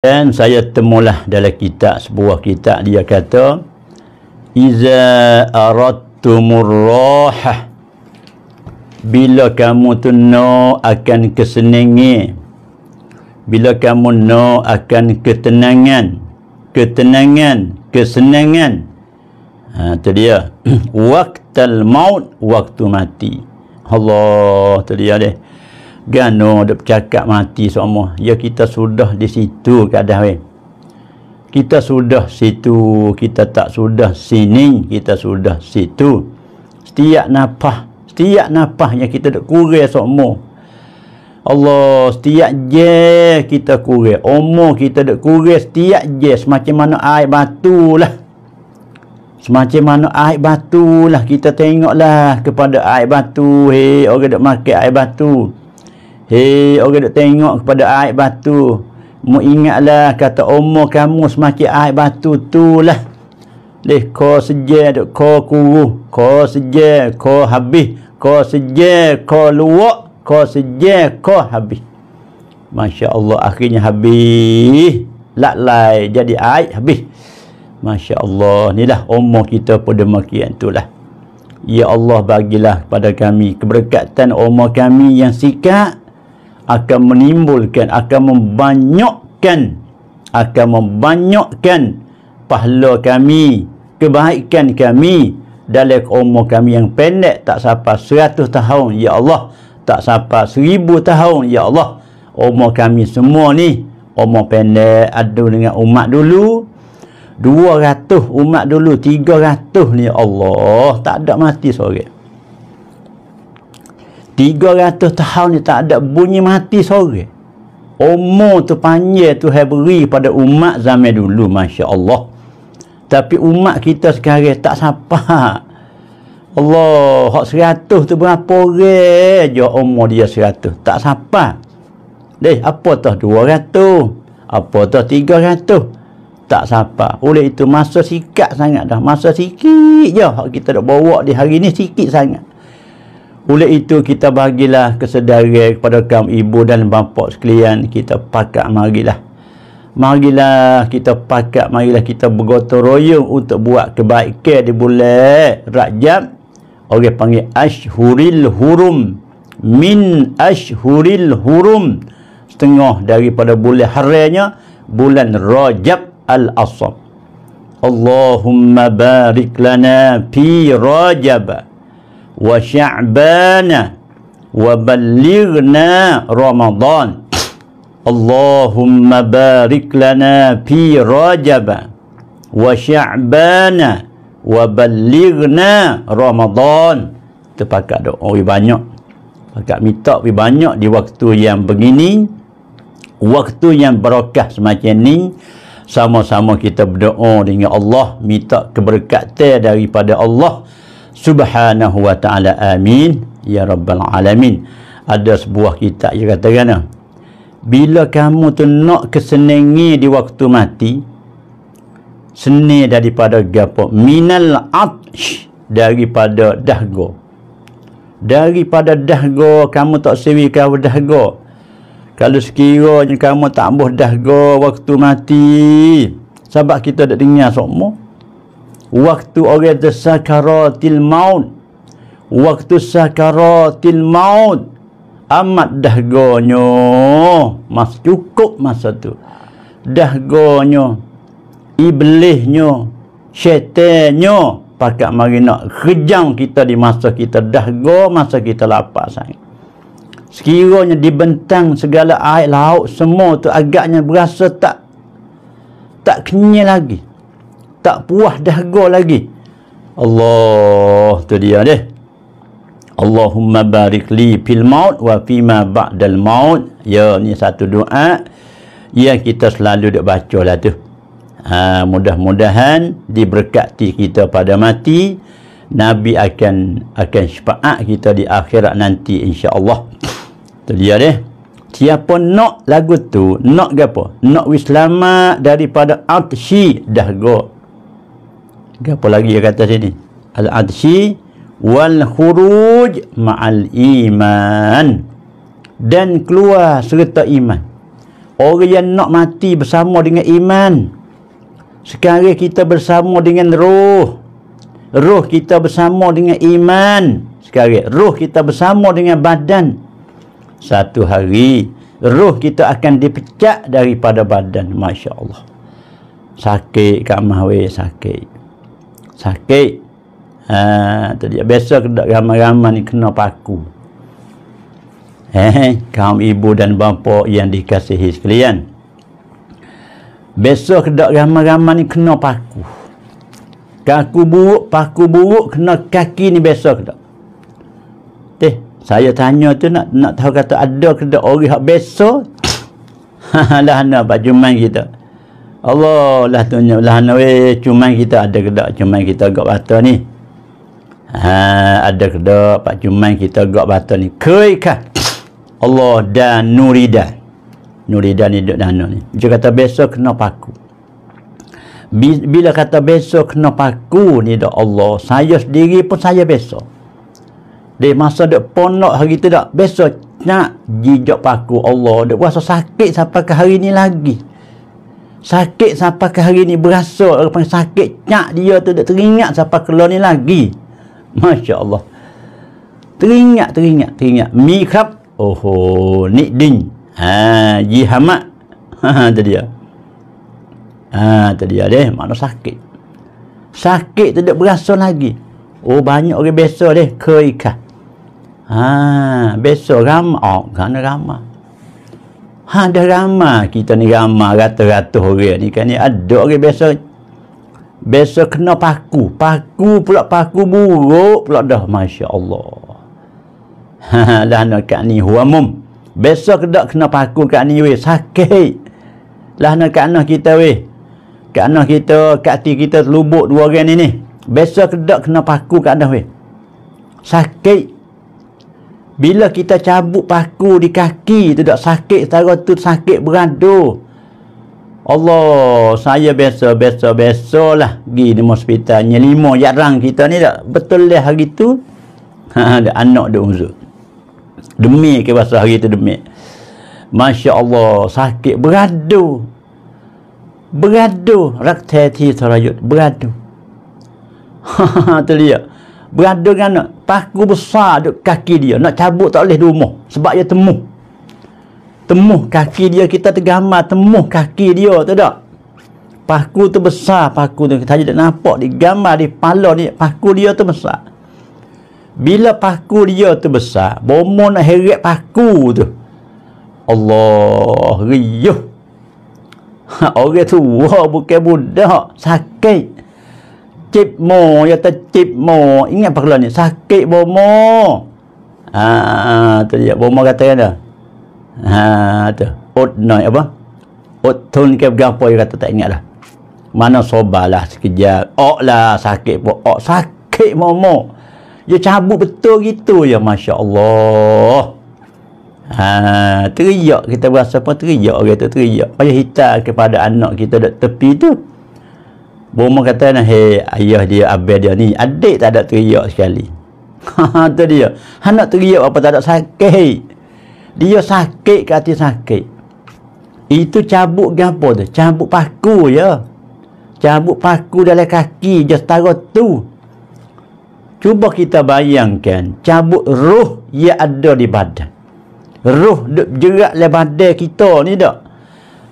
Dan saya temulah dalam kitab sebuah kitab dia kata iza aradtumurrah bila kamu tu no akan kesenangan bila kamu no akan ketenangan ketenangan kesenangan ha tu dia waqtal maut waktu mati Allah tu dia deh gano dak bercakap mati semua ya kita sudah di situ keadaan we kita sudah situ kita tak sudah sini kita sudah situ setiap napah setiap napahnya kita dak kurang semua Allah setiap je kita kurang umur kita dak kurang setiap je semacam mana air batu lah semacam mana air batu lah kita tengoklah kepada air batu hei orang dak makan air batu hei. Hei, orang nak tengok kepada air batu. Mu ingatlah kata umur kamu semakin air batu tu lah. Leh, kau sejar, kau kuruh. Kau sejar, kau habis. Kau sejar, kau luak. Kau sejar, kau habis. Masya Allah, akhirnya habis. Lak jadi air habis. Masya Allah, inilah umur kita pun demikian tu lah. Ya Allah, bagilah pada kami keberkatan umur kami yang sikap akan menimbulkan akan membanyakkan akan membanyakkan pahala kami kebaikan kami dalam umur kami yang pendek tak sampai seratus tahun ya Allah tak sampai seribu tahun ya Allah umur kami semua ni umur pendek ada dengan umat dulu dua ratus umat dulu tiga ratus ni ya Allah tak ada mati seorang Tiga ratus tahun ni tak ada bunyi mati sore umur tu panjang tu yang pada umat zaman dulu Masya Allah tapi umat kita sekarang tak siapa Allah hak 100 tu berapa orang je umur dia 100 tak siapa deh apa tu dua ratus, apa tu tiga ratus, tak siapa oleh itu masa sikat sangat dah masa sikit je hak kita dah bawa di hari ni sikit sangat oleh itu kita bagilah kesedaran kepada kaum ibu dan bapa sekalian kita pakat marilah. Marilah kita pakat marilah kita bergotong royong untuk buat kebaikan di bulan Rajab. Orang panggil Ashhuril Hurum min Ashhuril Hurum setengah daripada bulan harinya bulan Rajab al-Asam. Allahumma barik lana fi Rajab. وشعبان وبلغنا رمضان اللهم بارك لنا في رجب وشعبان وبلغنا Ramadhan. tu pakat doa oh, banyak pakat minta lebih banyak di waktu yang begini waktu yang berokah semacam ni sama-sama kita berdoa dengan Allah minta keberkatan daripada Allah subhanahu wa ta'ala amin ya rabbal alamin ada sebuah kitab yang kata kena bila kamu tu nak kesenangi di waktu mati seni daripada gapo minal atsh daripada dahgo daripada dahgo kamu tak sewi kau dahgo kalau sekiranya kamu tak boh dahgo waktu mati sebab kita ada dengar semua waktu orang tersakaratil maut waktu sakaratil maut amat dah gonyo mas cukup masa tu dah gonyo iblisnya syaitannya pakak mari nak kejam kita di masa kita dah go masa kita lapar sang sekiranya dibentang segala air laut semua tu agaknya berasa tak tak kenyal lagi tak puas dahga lagi Allah tu dia ni Allahumma barik li fil maut wa fi ma ba'dal maut ya ni satu doa yang kita selalu duk baca lah tu ha, mudah-mudahan diberkati kita pada mati Nabi akan akan syafaat kita di akhirat nanti insya-Allah. Tu dia deh. Siapa nak lagu tu, nak gapo? Nak wis selamat daripada atsyi dahgo apa lagi yang kata sini al-adshi wal khuruj ma'al iman dan keluar serta iman orang yang nak mati bersama dengan iman sekarang kita bersama dengan roh roh kita bersama dengan iman sekarang roh kita bersama dengan badan satu hari roh kita akan dipecah daripada badan masya-Allah sakit kat mahwe sakit sakit ha, tadi biasa ramai-ramai ni kena paku eh kaum ibu dan bapa yang dikasihi sekalian biasa kedak ramai-ramai ni kena paku kaku buruk paku buruk kena kaki ni biasa kedak teh saya tanya tu nak nak tahu kata ada kedak orang yang biasa dah nak baju main kita gitu. Allah lah tanya lah nawe cuma kita ada kedak cuma kita gak batu ni ha, ada kedak pak cuma kita gak batu ni keikah Allah dan nurida nurida ni duduk dana ni Jika kata besok kena paku bila kata besok kena paku ni dok Allah saya sendiri pun saya besok Di masa dia ponok hari tu dok besok nak jijok paku Allah dok rasa sakit sampai ke hari ni lagi sakit siapa ke hari ni berasa orang sakit cak dia tu tak teringat siapa keluar ni lagi Masya Allah teringat teringat teringat mi krab oho ni din ha jihamak ha tu dia ha tu dia deh mana sakit sakit tu tak berasa lagi oh banyak orang biasa deh keikah ha biasa ramak oh, kerana ramak Ha dah ramai kita ni ramai ratus-ratus orang ni kan ni ada orang biasa biasa kena paku. Paku pula paku buruk pula dah masya-Allah. Ha, ha dah nak kat ni huamum. Biasa kedak kena paku kat ni weh sakit. Lah nak kat anak kita weh. Kat anak kita, kat hati kita terlubuk dua orang ni ni. Biasa kedak kena paku kat anak weh. Sakit. Bila kita cabut paku di kaki tu tak sakit secara tu sakit beradu. Allah, saya biasa biasa biasa lah pergi di hospital nyelimo jarang kita ni tak betul dah hari tu. Ha anak dia uzur. Demi ke bahasa hari tu demi. Masya-Allah sakit beradu, beradu. raktati terayut beradu. Ha, ha ha tu lihat berada dengan paku besar di kaki dia nak cabut tak boleh di rumah sebab dia temuh temuh kaki dia kita tergamar temuh kaki dia tak tak paku tu besar paku tu saya tak nampak digamar di pala ni paku dia tu besar bila paku dia tu besar bomo nak heret paku tu Allah riuh orang tu wah bukan budak sakit cip mo ya ta cip mo ingat apa ni sakit bomo ha tu dia bomo kata kan dah ha tu ot noi apa ot tun ke gapo dia kata tak ingat dah mana sobalah sekejap ok lah sakit pun ok sakit momo dia cabut betul gitu ya Masya Allah ha, teriak kita berasa apa teriak kita teriak payah hitam kepada anak kita dekat tepi tu Bomo kata ni, hey, ayah dia, abah dia ni, adik tak ada teriak sekali. Ha, tu dia. Anak teriak apa tak ada sakit. Dia sakit ke hati sakit. Itu cabut ke apa tu? Cabut paku ya. Cabut paku dalam kaki je setara tu. Cuba kita bayangkan cabut roh yang ada di badan. Roh duk jerat le badan kita ni tak?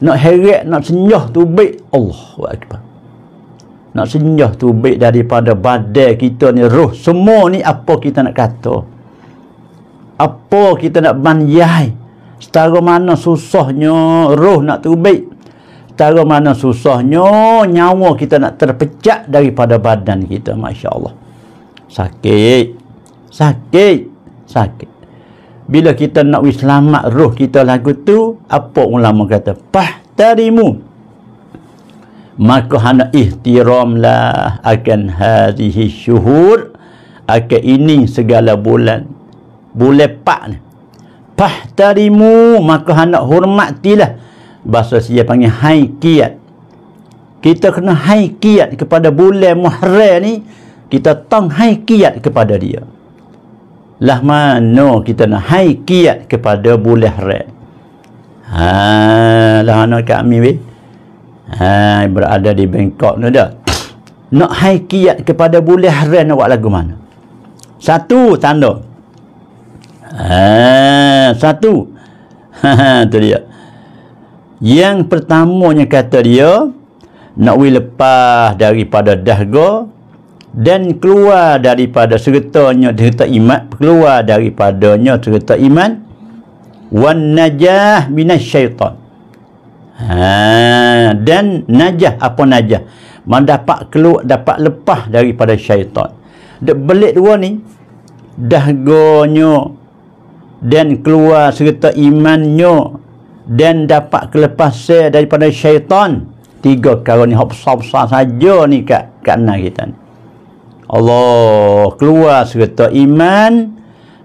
Nak heret, nak senyuh tu baik. Allah Akbar nak senyah tu baik daripada badai kita ni roh semua ni apa kita nak kata apa kita nak banyai setara mana susahnya roh nak tu baik, setara mana susahnya nyawa kita nak terpecah daripada badan kita Masya Allah sakit sakit sakit bila kita nak selamat roh kita lagu tu apa ulama kata pah tarimu maka hana ihtiramlah akan hadihi syuhur akan ini segala bulan bulan pak ni pahtarimu maka hana hormatilah bahasa saya panggil haikiat kita kena haikiat kepada bulan muharrah ni kita tang haikiat kepada dia lah mana kita nak haikiat kepada bulan haram ha lah mana kami weh Hai berada di Bangkok ni dah. Nak hai kiat kepada boleh haran awak lagu mana? Satu tanda. Ah, ha, satu. Ha, tu dia. Yang pertamanya kata dia, nak wi lepas daripada dahga dan keluar daripada sertanya serta iman, keluar daripadanya serta iman wan najah minasyaitan. syaitan Ha, dan najah apa najah? Mendapat keluar, dapat lepas daripada syaitan. Dek belit dua ni dah gonyo dan keluar serta imannya dan dapat kelepasan daripada syaitan tiga kalau ni hop sop saja ni kat kat kita ni. Allah keluar serta iman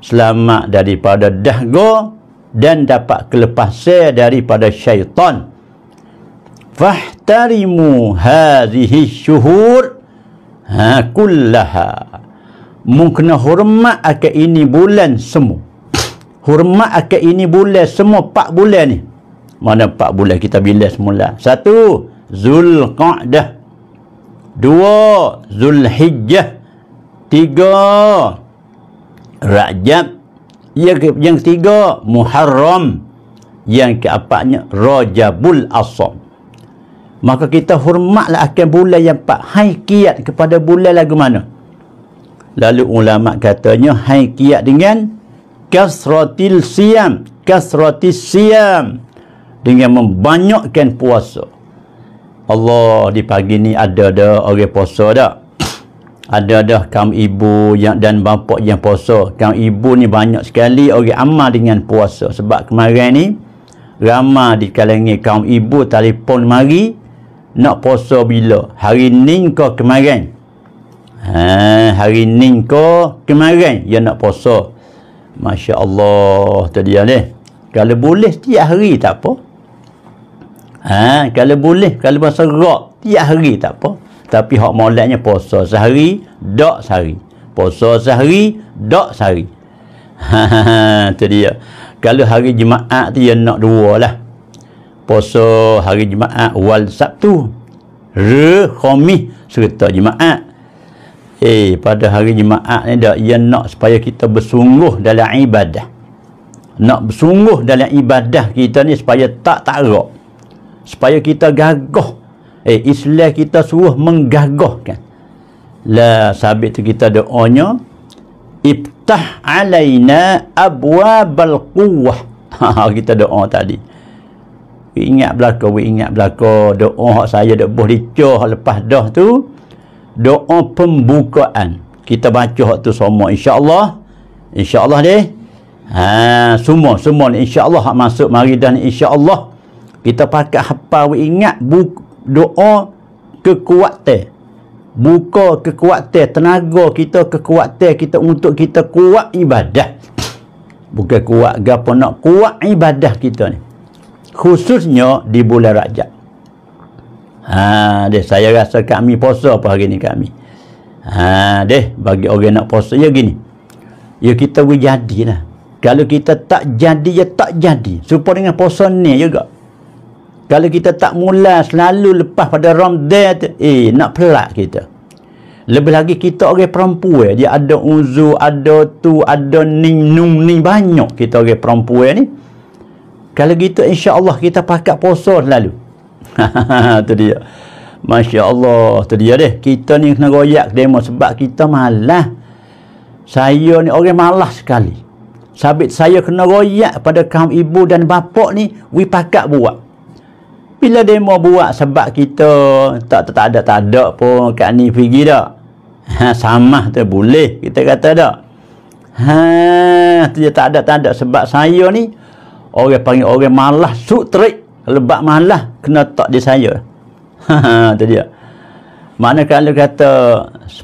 selamat daripada dahga dan dapat kelepasan daripada syaitan fahtarimu hadhihi syuhur ha kullaha mungkinah hormat akan ini bulan semua hormat akan ini bulan semua empat bulan ni mana empat bulan kita bila semula satu Zulqa'dah dua Zulhijjah tiga Rajab yang, yang ketiga Muharram yang keempatnya Rajabul Asam maka kita hormatlah akan bulan yang empat hai kiat kepada bulan lagu mana lalu ulama katanya hai kiat dengan kasratil siam kasratil siam dengan membanyakkan puasa Allah di pagi ni ada ada orang puasa dah ada dah kaum ibu yang dan bapak yang puasa kaum ibu ni banyak sekali orang amal dengan puasa sebab kemarin ni ramai di kalangan kaum ibu telefon mari nak puasa bila hari ni ke kemarin ha, hari ni ke kemarin ya nak puasa Masya Allah tadi ni kalau boleh tiap hari tak apa ha, kalau boleh kalau masa rak tiap hari tak apa tapi hak molatnya puasa sehari dak sehari puasa sehari dak sehari ha, ha, ha, tadi ya kalau hari Jumaat tu ya nak dua lah poso hari Jumaat wal Sabtu re khomih serta Jumaat eh pada hari Jumaat ni dak ia nak supaya kita bersungguh dalam ibadah nak bersungguh dalam ibadah kita ni supaya tak tarok supaya kita gagah eh islah kita suruh menggagahkan la sabit tu kita doanya iftah alaina abwabal quwwah ha, kita doa tadi Wei ingat belaka, wei ingat belaka doa hak saya dak boh dicah lepas dah tu doa pembukaan. Kita baca hak tu semua insya-Allah. Insya-Allah deh. Ha, semua semua ni insya-Allah hak masuk mari dan insya-Allah kita pakai apa wei ingat bu, doa kekuatan. Buka kekuatan tenaga kita, kekuatan kita untuk kita kuat ibadah. Bukan kuat gapo nak kuat ibadah kita ni khususnya di bulan Rajab. Ha, deh saya rasa kami puasa apa hari ni kami. Ha, deh bagi orang nak puasa ya gini. Ya kita boleh jadilah. Kalau kita tak jadi ya tak jadi. Serupa dengan puasa ni juga. Kalau kita tak mula selalu lepas pada Ramadan, eh nak pelak kita. Lebih lagi kita orang perempuan dia ada uzur, ada tu, ada ning nung ni banyak kita orang perempuan ni kalau gitu insya Allah kita pakat poso lalu tu dia Masya Allah tu dia deh kita ni kena goyak demo sebab kita malah saya ni orang malas sekali sabit saya kena goyak pada kaum ibu dan bapak ni we pakat buat bila demo buat sebab kita tak tak, tak ada tak ada pun kat ni pergi dah ha, sama tu boleh kita kata dah ha, tu dia tak ada tak ada sebab saya ni orang panggil orang malah suk terik lebak malah kena tak dia saya tu dia mana kalau kata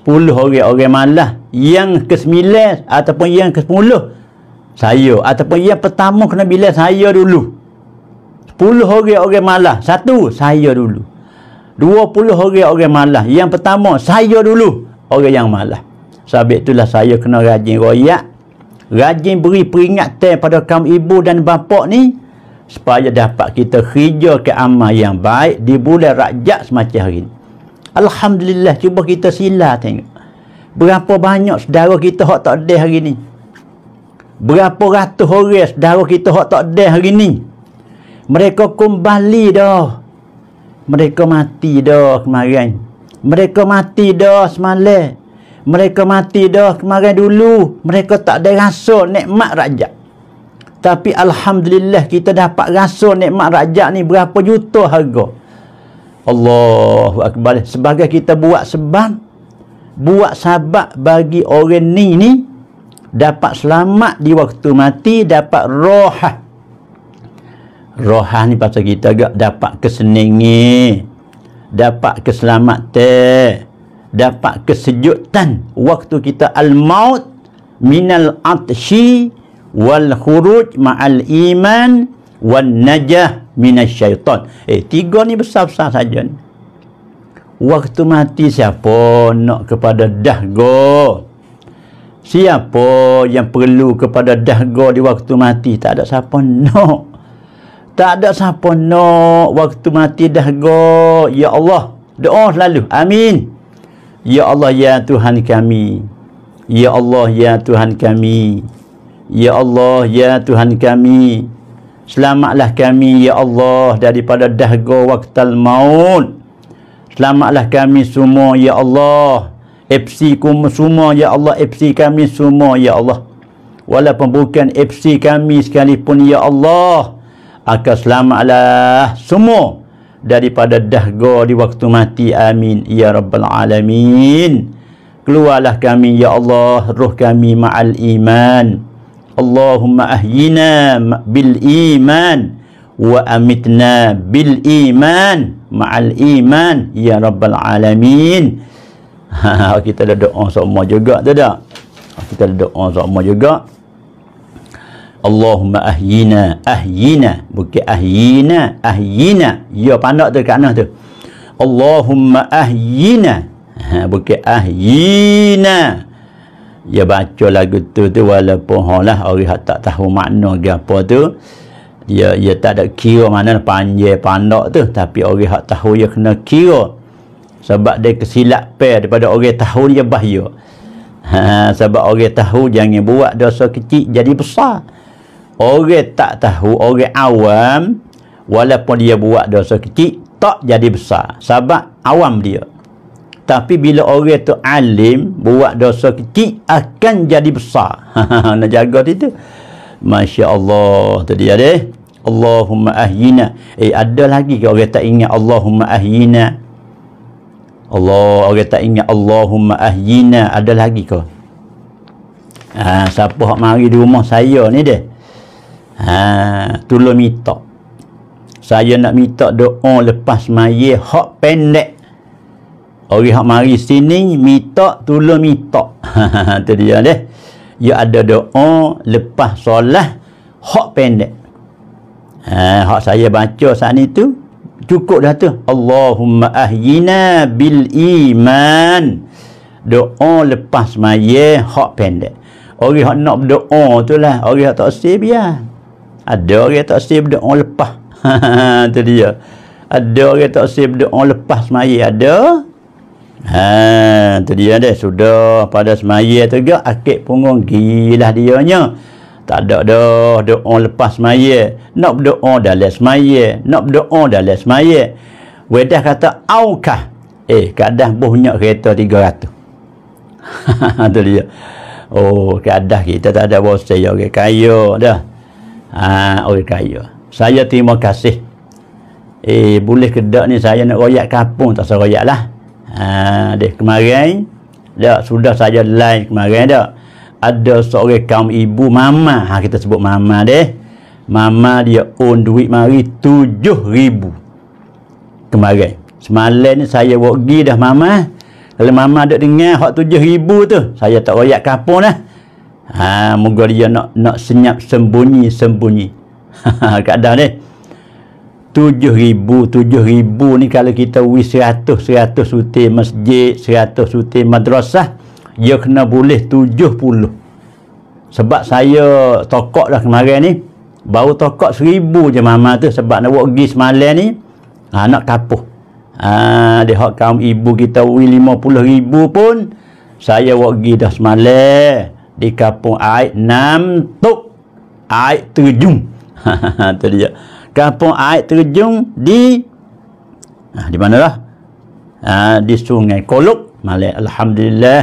10 orang orang malah yang ke-9 ataupun yang ke-10 saya ataupun yang pertama kena bilang saya dulu 10 orang orang malah satu saya dulu 20 orang orang malah yang pertama saya dulu orang yang malah sebab itulah saya kena rajin royak rajin beri peringatan pada kaum ibu dan bapa ni supaya dapat kita kerja ke amal yang baik di bulan rakyat semacam hari ini. Alhamdulillah cuba kita sila tengok berapa banyak saudara kita yang tak ada hari ini berapa ratus orang saudara kita yang tak ada hari ini mereka kembali dah mereka mati dah kemarin mereka mati dah semalam mereka mati dah kemarin dulu. Mereka tak ada rasa nikmat raja. Tapi Alhamdulillah kita dapat rasa nikmat raja ni berapa juta harga. Allahu Akbar. Sebagai kita buat sebab, buat sahabat bagi orang ni ni, dapat selamat di waktu mati, dapat rohah. Rohah ni pasal kita agak dapat keseningi, dapat keselamatan dapat kesejutan waktu kita al-maut minal atshi wal khuruj ma'al iman wal najah minas syaitan eh tiga ni besar-besar saja ni waktu mati siapa nak kepada dahga siapa yang perlu kepada dahga di waktu mati tak ada siapa nak tak ada siapa nak waktu mati dahga ya Allah doa selalu amin Ya Allah ya Tuhan kami. Ya Allah ya Tuhan kami. Ya Allah ya Tuhan kami. Selamatlah kami ya Allah daripada dahaga waktal maut. Selamatlah kami semua ya Allah. FC kum semua ya Allah, FC kami semua ya Allah. Walaupun bukan FC kami sekalipun ya Allah, akan selamatlah semua daripada dahga di waktu mati amin ya rabbal alamin keluarlah kami ya Allah roh kami ma'al iman Allahumma ahyina bil iman wa amitna bil iman ma'al iman ya rabbal alamin kita ada doa semua juga tak tak kita ada doa semua juga Allahumma ahyina ahyina bukan ahyina ahyina ya pandak tu kat tu Allahumma ahyina ha, bukan ahyina ya baca lagu tu tu walaupun ha, lah orang tak tahu makna dia apa tu ya ya tak ada kira mana panjang pandak tu tapi orang hak tahu ya kena kira sebab dia kesilap pair daripada orang tahu dia bahaya ha, sebab orang tahu jangan buat dosa kecil jadi besar orang tak tahu orang awam walaupun dia buat dosa kecil tak jadi besar sebab awam dia tapi bila orang tu alim buat dosa kecil akan jadi besar nak jaga itu Masya Allah tu dia deh Allahumma ahyina eh ada lagi ke orang tak ingat Allahumma ahyina Allah orang tak ingat Allahumma ahyina ada lagi ke ha, siapa yang mari di rumah saya ni deh Ha, tolong minta. Saya nak minta doa lepas maya hak pendek. Orang hak mari sini minta tolong minta. Tu dia deh. Ya ada doa lepas solat hak pendek. Ha, hak saya baca saat ni tu cukup dah tu. Allahumma ahyina bil iman. Doa lepas maya hak pendek. Orang hak nak berdoa tu lah. Orang hak tak sibian. Lah ada orang tak sedia berdoa lepas tu dia ada orang tak sedia berdoa lepas semaya ada ha, itu dia dah sudah pada semaya itu juga akik punggung gila dia nya tak ada dah doa lepas semaya nak berdoa dalam semaya nak berdoa dalam semaya wedah kata aukah eh kadang punya kereta 300 Tu dia Oh, keadaan kita tak ada bos saya orang kaya dah ha, ah, orang kaya saya terima kasih eh boleh ke kedak ni saya nak royak kampung tak seroyak lah ha, ah, dia kemarin dah sudah saya line kemarin dah ada seorang kaum ibu mama ha, kita sebut mama deh mama dia own duit mari tujuh ribu kemarin semalam ni saya pergi dah mama kalau mama ada dengar hak tujuh ribu tu saya tak royak kampung lah ha, moga dia nak nak senyap sembunyi sembunyi kadang ni 7000 7000 ni kalau kita wis 100 100 suti masjid 100 suti madrasah dia kena boleh 70 sebab saya tokok dah kemarin ni baru tokok 1000 je mama tu sebab nak buat pergi semalam ni ha, nak kapuh ha, dia hak kaum ibu kita wis 50000 pun saya buat pergi dah semalam di kampung ai nam tuk ai terjung tu dia kampung ai terjung di ah, di manalah ah, di sungai kolok malik alhamdulillah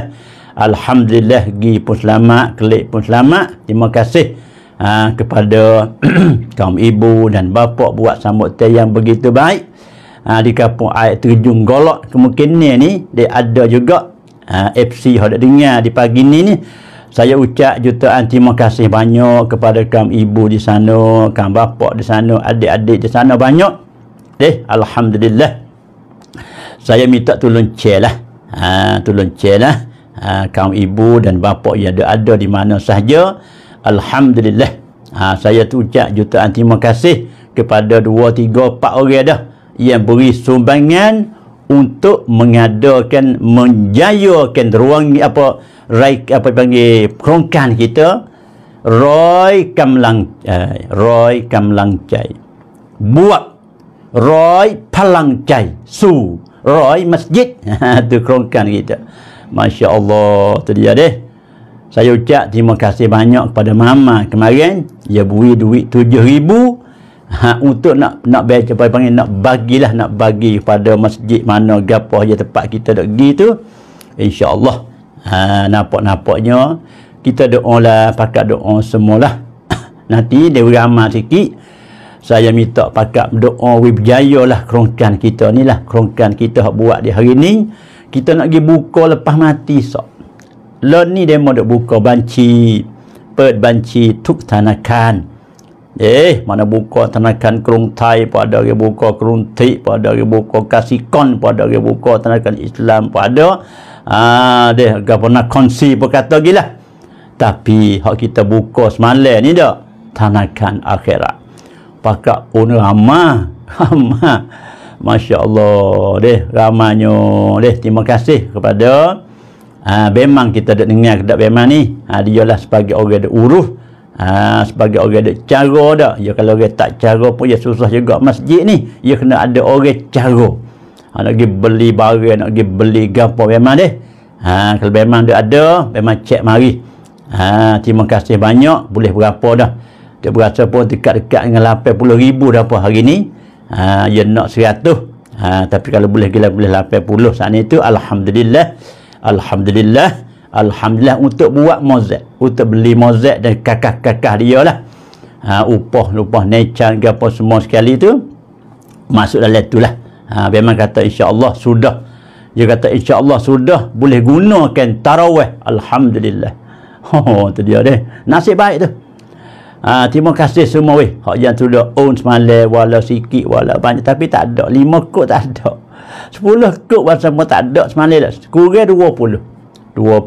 alhamdulillah gi pun selamat kelik pun selamat terima kasih Ha, kepada kaum ibu dan bapa buat teh yang begitu baik ha, di kampung air terjun golok kemungkinan ni dia ada juga ha, FC yang dengar di pagi ni ni saya ucap jutaan terima kasih banyak kepada kaum ibu di sana, kaum bapak di sana, adik-adik di sana banyak. Eh, Alhamdulillah. Saya minta tolong cek lah. Ha, tolong cek lah. Ha, kaum ibu dan bapak yang ada, ada di mana sahaja. Alhamdulillah. Ha, saya ucap jutaan terima kasih kepada dua, tiga, empat orang dah yang beri sumbangan untuk mengadakan menjayakan ruang apa rai apa panggil kerongkan kita roy kamlang eh, roy kamlang cai buat roy palang cai su roy masjid tu kerongkan kita Masya Allah tadi ya deh saya ucap terima kasih banyak kepada mama kemarin dia beri duit tujuh ribu ha, untuk nak nak baca apa panggil nak bagilah nak bagi pada masjid mana gapo je tempat kita dok pergi tu insyaallah ha nampak-nampaknya kita doalah pakat doa semualah nanti dia beramal sikit saya minta pakat doa we berjaya lah kerongkan kita ni lah kerongkan kita hak buat di hari ni kita nak pergi buka lepas mati sok lor ni dia mau buka banci pet tuk tanakan Eh, mana buka tanakan kerungtai pun ada lagi buka keruntik pun ada lagi buka kasikon pun ada lagi buka tanakan Islam pada ada. Haa, ah, dia agak pernah konsi pun kata gila. Tapi, hak kita buka semalam ni dah. tanakan akhirat. Pakak pun ramah. Ramah. Masya Allah. Deh, ramahnya. Deh, terima kasih kepada. Ah, ha, memang kita dah dengar kedap memang ni. Ha, ah, dia lah sebagai orang yang urus ha, sebagai orang ada cara dah ya kalau orang tak cara pun ya susah juga masjid ni ya kena ada orang cara ha, nak pergi beli barang nak pergi beli gapo memang deh ha, kalau memang dia ada memang cek mari ha, terima kasih banyak boleh berapa dah dia berasa pun dekat-dekat dengan 80 ribu dah apa hari ni ha, ya nak 100 ha, tapi kalau boleh gila boleh 80 saat ni tu Alhamdulillah Alhamdulillah Alhamdulillah untuk buat mozek. Untuk beli mozek dan kakak-kakak dia lah. Ha, upah, upah nechan ke apa semua sekali tu. Masuk dalam tu lah. Ha, memang kata Allah sudah. Dia kata insya Allah sudah boleh gunakan tarawih. Alhamdulillah. Oh, tu dia deh. Nasib baik tu. Ha, terima kasih semua weh. Hak yang sudah own semalam walau sikit walau banyak tapi tak ada. Lima kot tak ada. Sepuluh kot pasal semua tak ada semalam lah. Kurang dua puluh. 20,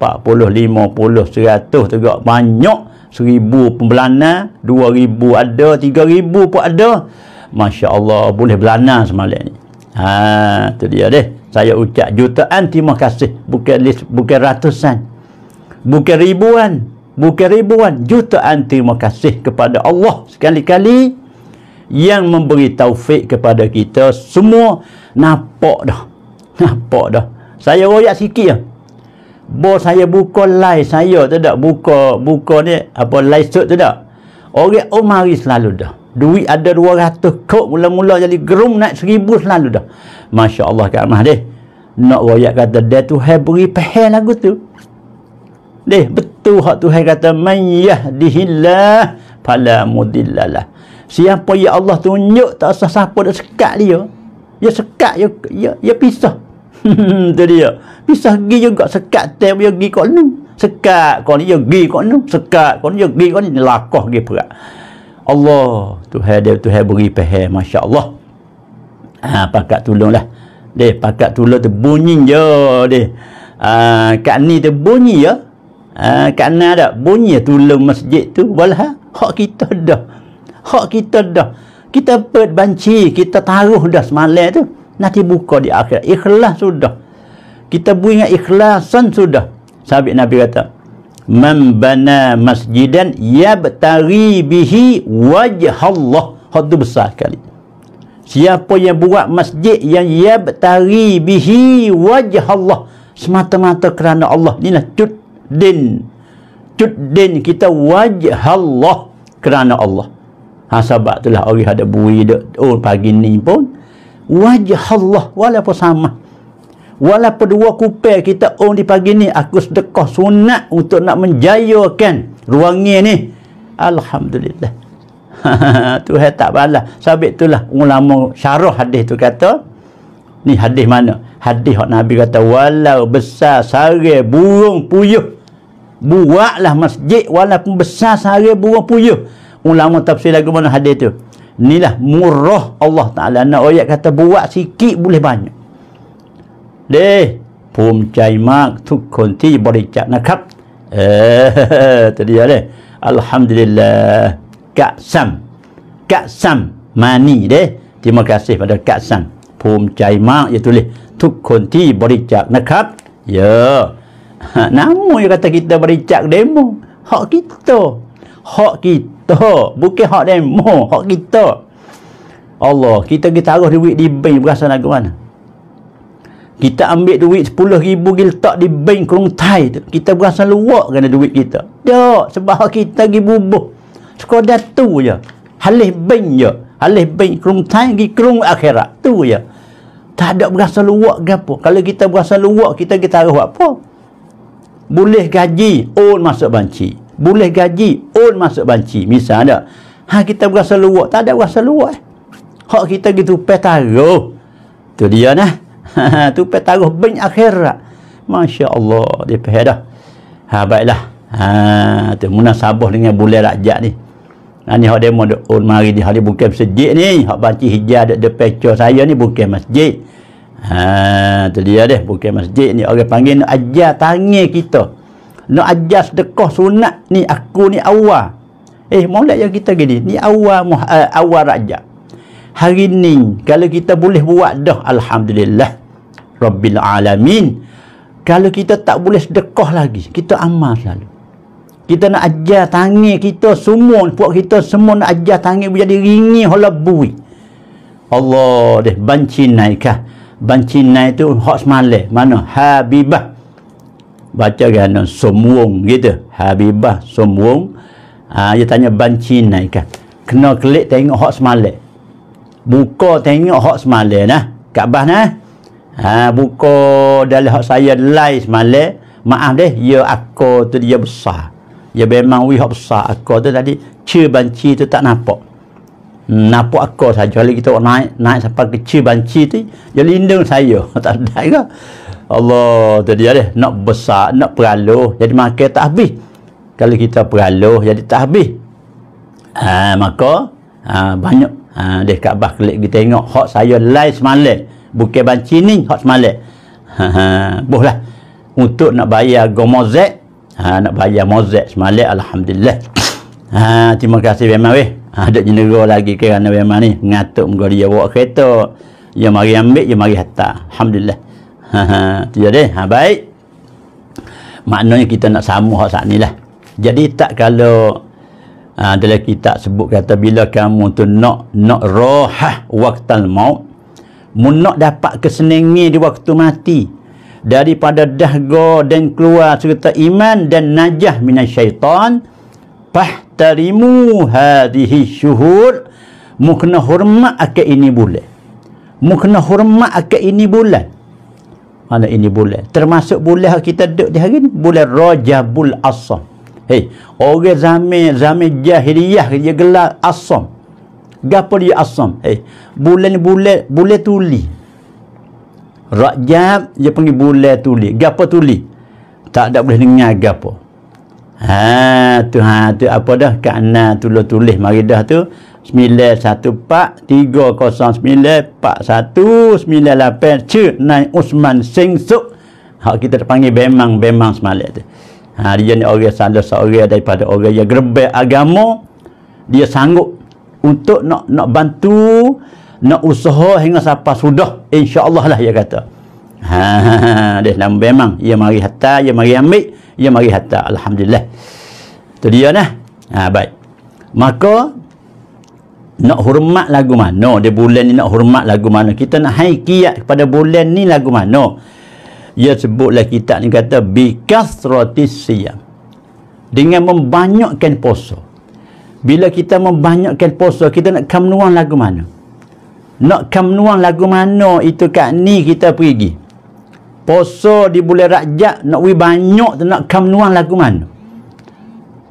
40, 50, 100 juga banyak 1000 pembelana 2000 ada 3000 pun ada Masya Allah boleh belana semalam ni ha, tu dia deh saya ucap jutaan terima kasih bukan, list, bukan ratusan bukan ribuan bukan ribuan jutaan terima kasih kepada Allah sekali-kali yang memberi taufik kepada kita semua nampak dah nampak dah saya royak sikit lah ya bos saya buka live saya tu tak buka buka ni apa live shot tu tak orang umari selalu dah duit ada dua ratus, kok mula-mula jadi gerum naik seribu selalu dah Masya Allah kat Amah deh nak royak kata dia tu hai beri pahal lagu tu deh betul hak tu hai kata man yahdihillah pala mudillalah siapa ya Allah tunjuk tak usah siapa dah sekat dia dia sekat dia, dia, dia pisah Hmm, tu dia bisa pergi juga sekat tem dia pergi kat ni ya sekat kau ya ni dia pergi kat ni sekat kau ni dia pergi kat ni lakah pergi perak Allah Tuhan dia Tuhan beri pahal Masya Allah ha, pakat tulung lah deh pakat tulung tu bunyi je deh ha, kat ni tu bunyi ya ha, kat ni ada bunyi ya tulung masjid tu walah hak kita dah hak kita dah kita berbanci kita taruh dah semalam tu nanti buka di akhir. ikhlas sudah kita punya ikhlasan sudah sahabat Nabi, kata membana masjidan yabtari bihi wajah Allah itu besar sekali siapa yang buat masjid yang yabtari bihi wajah Allah semata-mata kerana Allah inilah cut din cut din kita wajah Allah kerana Allah ha, sahabat lah. orang ada bui oh pagi ni pun wajah Allah walaupun sama walaupun dua kupai kita orang oh, di pagi ni aku sedekah sunat untuk nak menjayakan ruang ni Alhamdulillah Tuhan tak balas sabit itulah ulama syarah hadis tu kata ni hadis mana hadis yang Nabi kata walau besar sari burung puyuh buatlah masjid walaupun besar sari burung puyuh ulama tafsir lagu mana hadis tu inilah murah Allah Ta'ala nak ayat kata buat sikit boleh banyak deh pum cai mak tu konti boleh cak nak kap eh tadi ada alhamdulillah kak sam kak sam mani deh terima kasih pada kak sam pum cai mak ya tulis tu konti boleh nak kap ya ha, namun yang kata kita boleh demo hak kita hak kita kita bukan hak mu, hak kita Allah kita pergi taruh duit di bank berasa nak mana kita ambil duit 10 ribu gil tak di bank kurung Thai. tu kita berasa luak kena duit kita tak sebab kita pergi bubuh sekadar tu je halih bank je halih bank kurung Thai pergi kurung akhirat tu je tak ada berasa luak ke apa kalau kita berasa luak kita kita taruh apa boleh gaji own masuk banci boleh gaji on masuk banci misal ada ha kita berasa luak tak ada rasa luak eh. hak kita gitu petaruh tu dia nah tu petaruh ben akhirat Masya Allah dia pahal dah ha baiklah ha tu munasabah dengan bulan rakyat ni Ha ni hak demo de on mari di hari bukan masjid ni, hak baca hijab de depeco saya ni bukan masjid. Ha tu dia deh bukan masjid ni orang panggil ajar tangi kita nak ajar sedekah sunat ni aku ni awal eh molek yang kita gini ni awal uh, eh, awal raja hari ni kalau kita boleh buat dah Alhamdulillah Rabbil Alamin kalau kita tak boleh sedekah lagi kita amal selalu kita nak ajar tangi kita semua buat kita semua nak ajar tangi menjadi ringi hola bui Allah deh banci naikah banci naik tu hak semalih mana habibah baca kerana sombong gitu Habibah sombong ha, dia tanya banci naik kan kena klik tengok hak semalik buka tengok hak semalik nah Kaabah nah ha, buka dari hak saya live semalik maaf deh ya aku tu dia besar ya memang wih hak besar aku tu tadi cer banci tu tak nampak hmm, nampak aku saja kalau kita naik naik sampai ke banci tu dia lindung saya tak ada ke Allah tu dia deh nak besar nak peraluh jadi makan tak habis kalau kita peraluh jadi tak habis ha, maka ha, banyak ha, deh Kaabah klik kita tengok hak saya live semalam bukan banci ni hak semalam ha, ha, boh lah untuk nak bayar gomozek ha, nak bayar mozek semalam Alhamdulillah ha, terima kasih memang weh ha, ada ha, jenera lagi kerana memang ni ngatuk muka dia bawa kereta dia ya, mari ambil dia ya, mari hantar Alhamdulillah ha, jadi ha. ha, baik maknanya kita nak sama hak saat ni lah jadi tak kalau ha, dalam kitab sebut kata bila kamu tu nak nak rohah waktal maut mu nak dapat kesenangan di waktu mati daripada dahga dan keluar serta iman dan najah minasyaitan pahtarimu hadihi syuhur mu kena hormat akan ini boleh, mu kena hormat akan ini boleh mana ini bulan termasuk bulan kita duduk di hari ni bulan rajabul asam hei orang zaman zaman jahiliyah dia gelar asam gapo dia asam hei bulan bulan bulan tuli rajab dia panggil bulan tuli gapo tuli tak ada boleh dengar gapo ha tu ha tu apa dah kana tulah tulis mari dah tu, tu, tu, tu, tu 0199-309-4198 Cik Nai Usman Seng Suk Hak kita panggil bemang bemang semalik tu ha, Dia ni orang salah seorang daripada orang yang gerbek agama Dia sanggup untuk nak nak bantu Nak usaha hingga siapa sudah InsyaAllah lah dia kata ha, Dia lah memang Dia mari hatta, dia mari ambil Dia mari hatta, Alhamdulillah Itu dia lah ha, Baik Maka nak hormat lagu mana dia bulan ni nak hormat lagu mana kita nak haikiat kepada bulan ni lagu mana dia sebutlah kitab ni kata bikasratis siyam dengan membanyakkan puasa bila kita membanyakkan puasa kita nak kamnuan lagu mana nak kamnuan lagu mana itu kat ni kita pergi puasa di bulan rajab nak wi banyak tu nak kamnuan lagu mana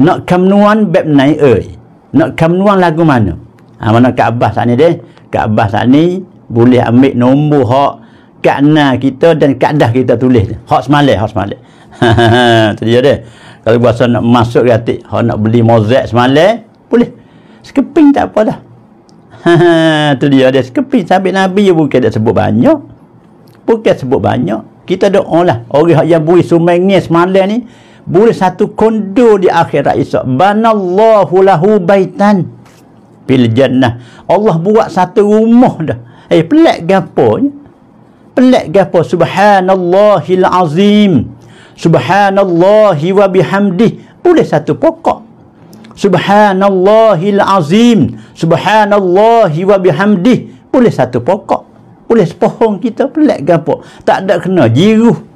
nak kamnuan bab naik oi nak kamnuan lagu mana Ha, mana Kaabah saat ni dia? Kaabah saat ni boleh ambil nombor hak kakna kita dan kadah kita tulis. Hak semalih, hak semalih. Ha, ha, dia. Kalau kuasa nak masuk hati hak nak beli mozek semalih, boleh. Sekeping tak apa dah. Ha, tu dia dia sekeping sampai Nabi je bukan dia sebut banyak. Bukan sebut banyak. Kita doa lah. Orang hak yang buih sumengnya semalih ni, boleh satu kondo di akhirat esok. Banallahu lahu Banallahu lahu baitan fil jannah Allah buat satu rumah dah eh pelak gapo pelak gapo subhanallahil azim subhanallahi wa bihamdi boleh satu pokok subhanallahil azim subhanallahi wa bihamdi boleh satu pokok boleh sepohong kita pelak gapo tak ada kena jiruh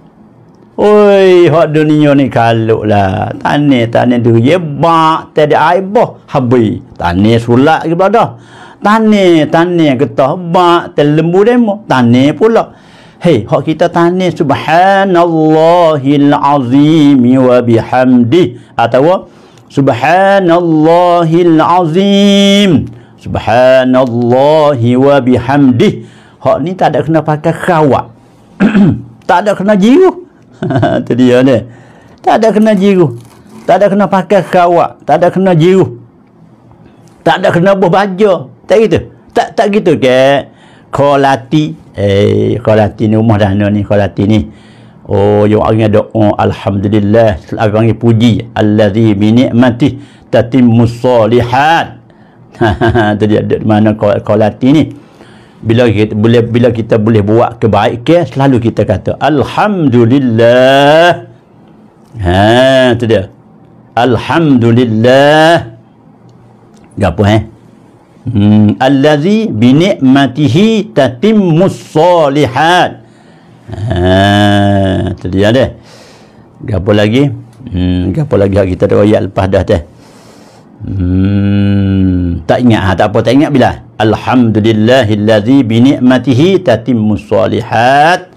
Oi, hak dunia ni kaluk lah. Tani, tani tu. Ye, bak, tadi aibah, habi. Tani sulat ke pula dah. Tani, tani getah, bak, tadi lembu demo. Tani pula. Hei, hak kita tani, subhanallahil Azim wa bihamdi. Atau, subhanallahil azim. Subhanallahi wa bihamdi. Hak ni tak ada kena pakai khawat, tak ada kena jiwa. Itu dia ni. Tak ada kena jiru. Tak ada kena pakai kawak. Tak ada kena jiru. Tak ada kena buah baja. Tak gitu. Tak tak gitu ke. Kolati. Eh, kolati ni rumah dana ni. Kolati ni. Oh, yang orang doa. Alhamdulillah. Selalu panggil puji. Alladhi binikmati tatimu salihat. Itu dia. Mana kolati ni. Kolati ni bila kita boleh bila kita boleh buat kebaikan selalu kita kata alhamdulillah ha tu dia alhamdulillah gapo eh hmm allazi bi ni'matihi tatimmus solihat ha tu dia deh gapo lagi hmm gapo lagi kita royak lepas dah teh hmm tak ingat ha tak apa tak ingat bila Alhamdulillahillazi bi ni'matihi tatimmu salihat.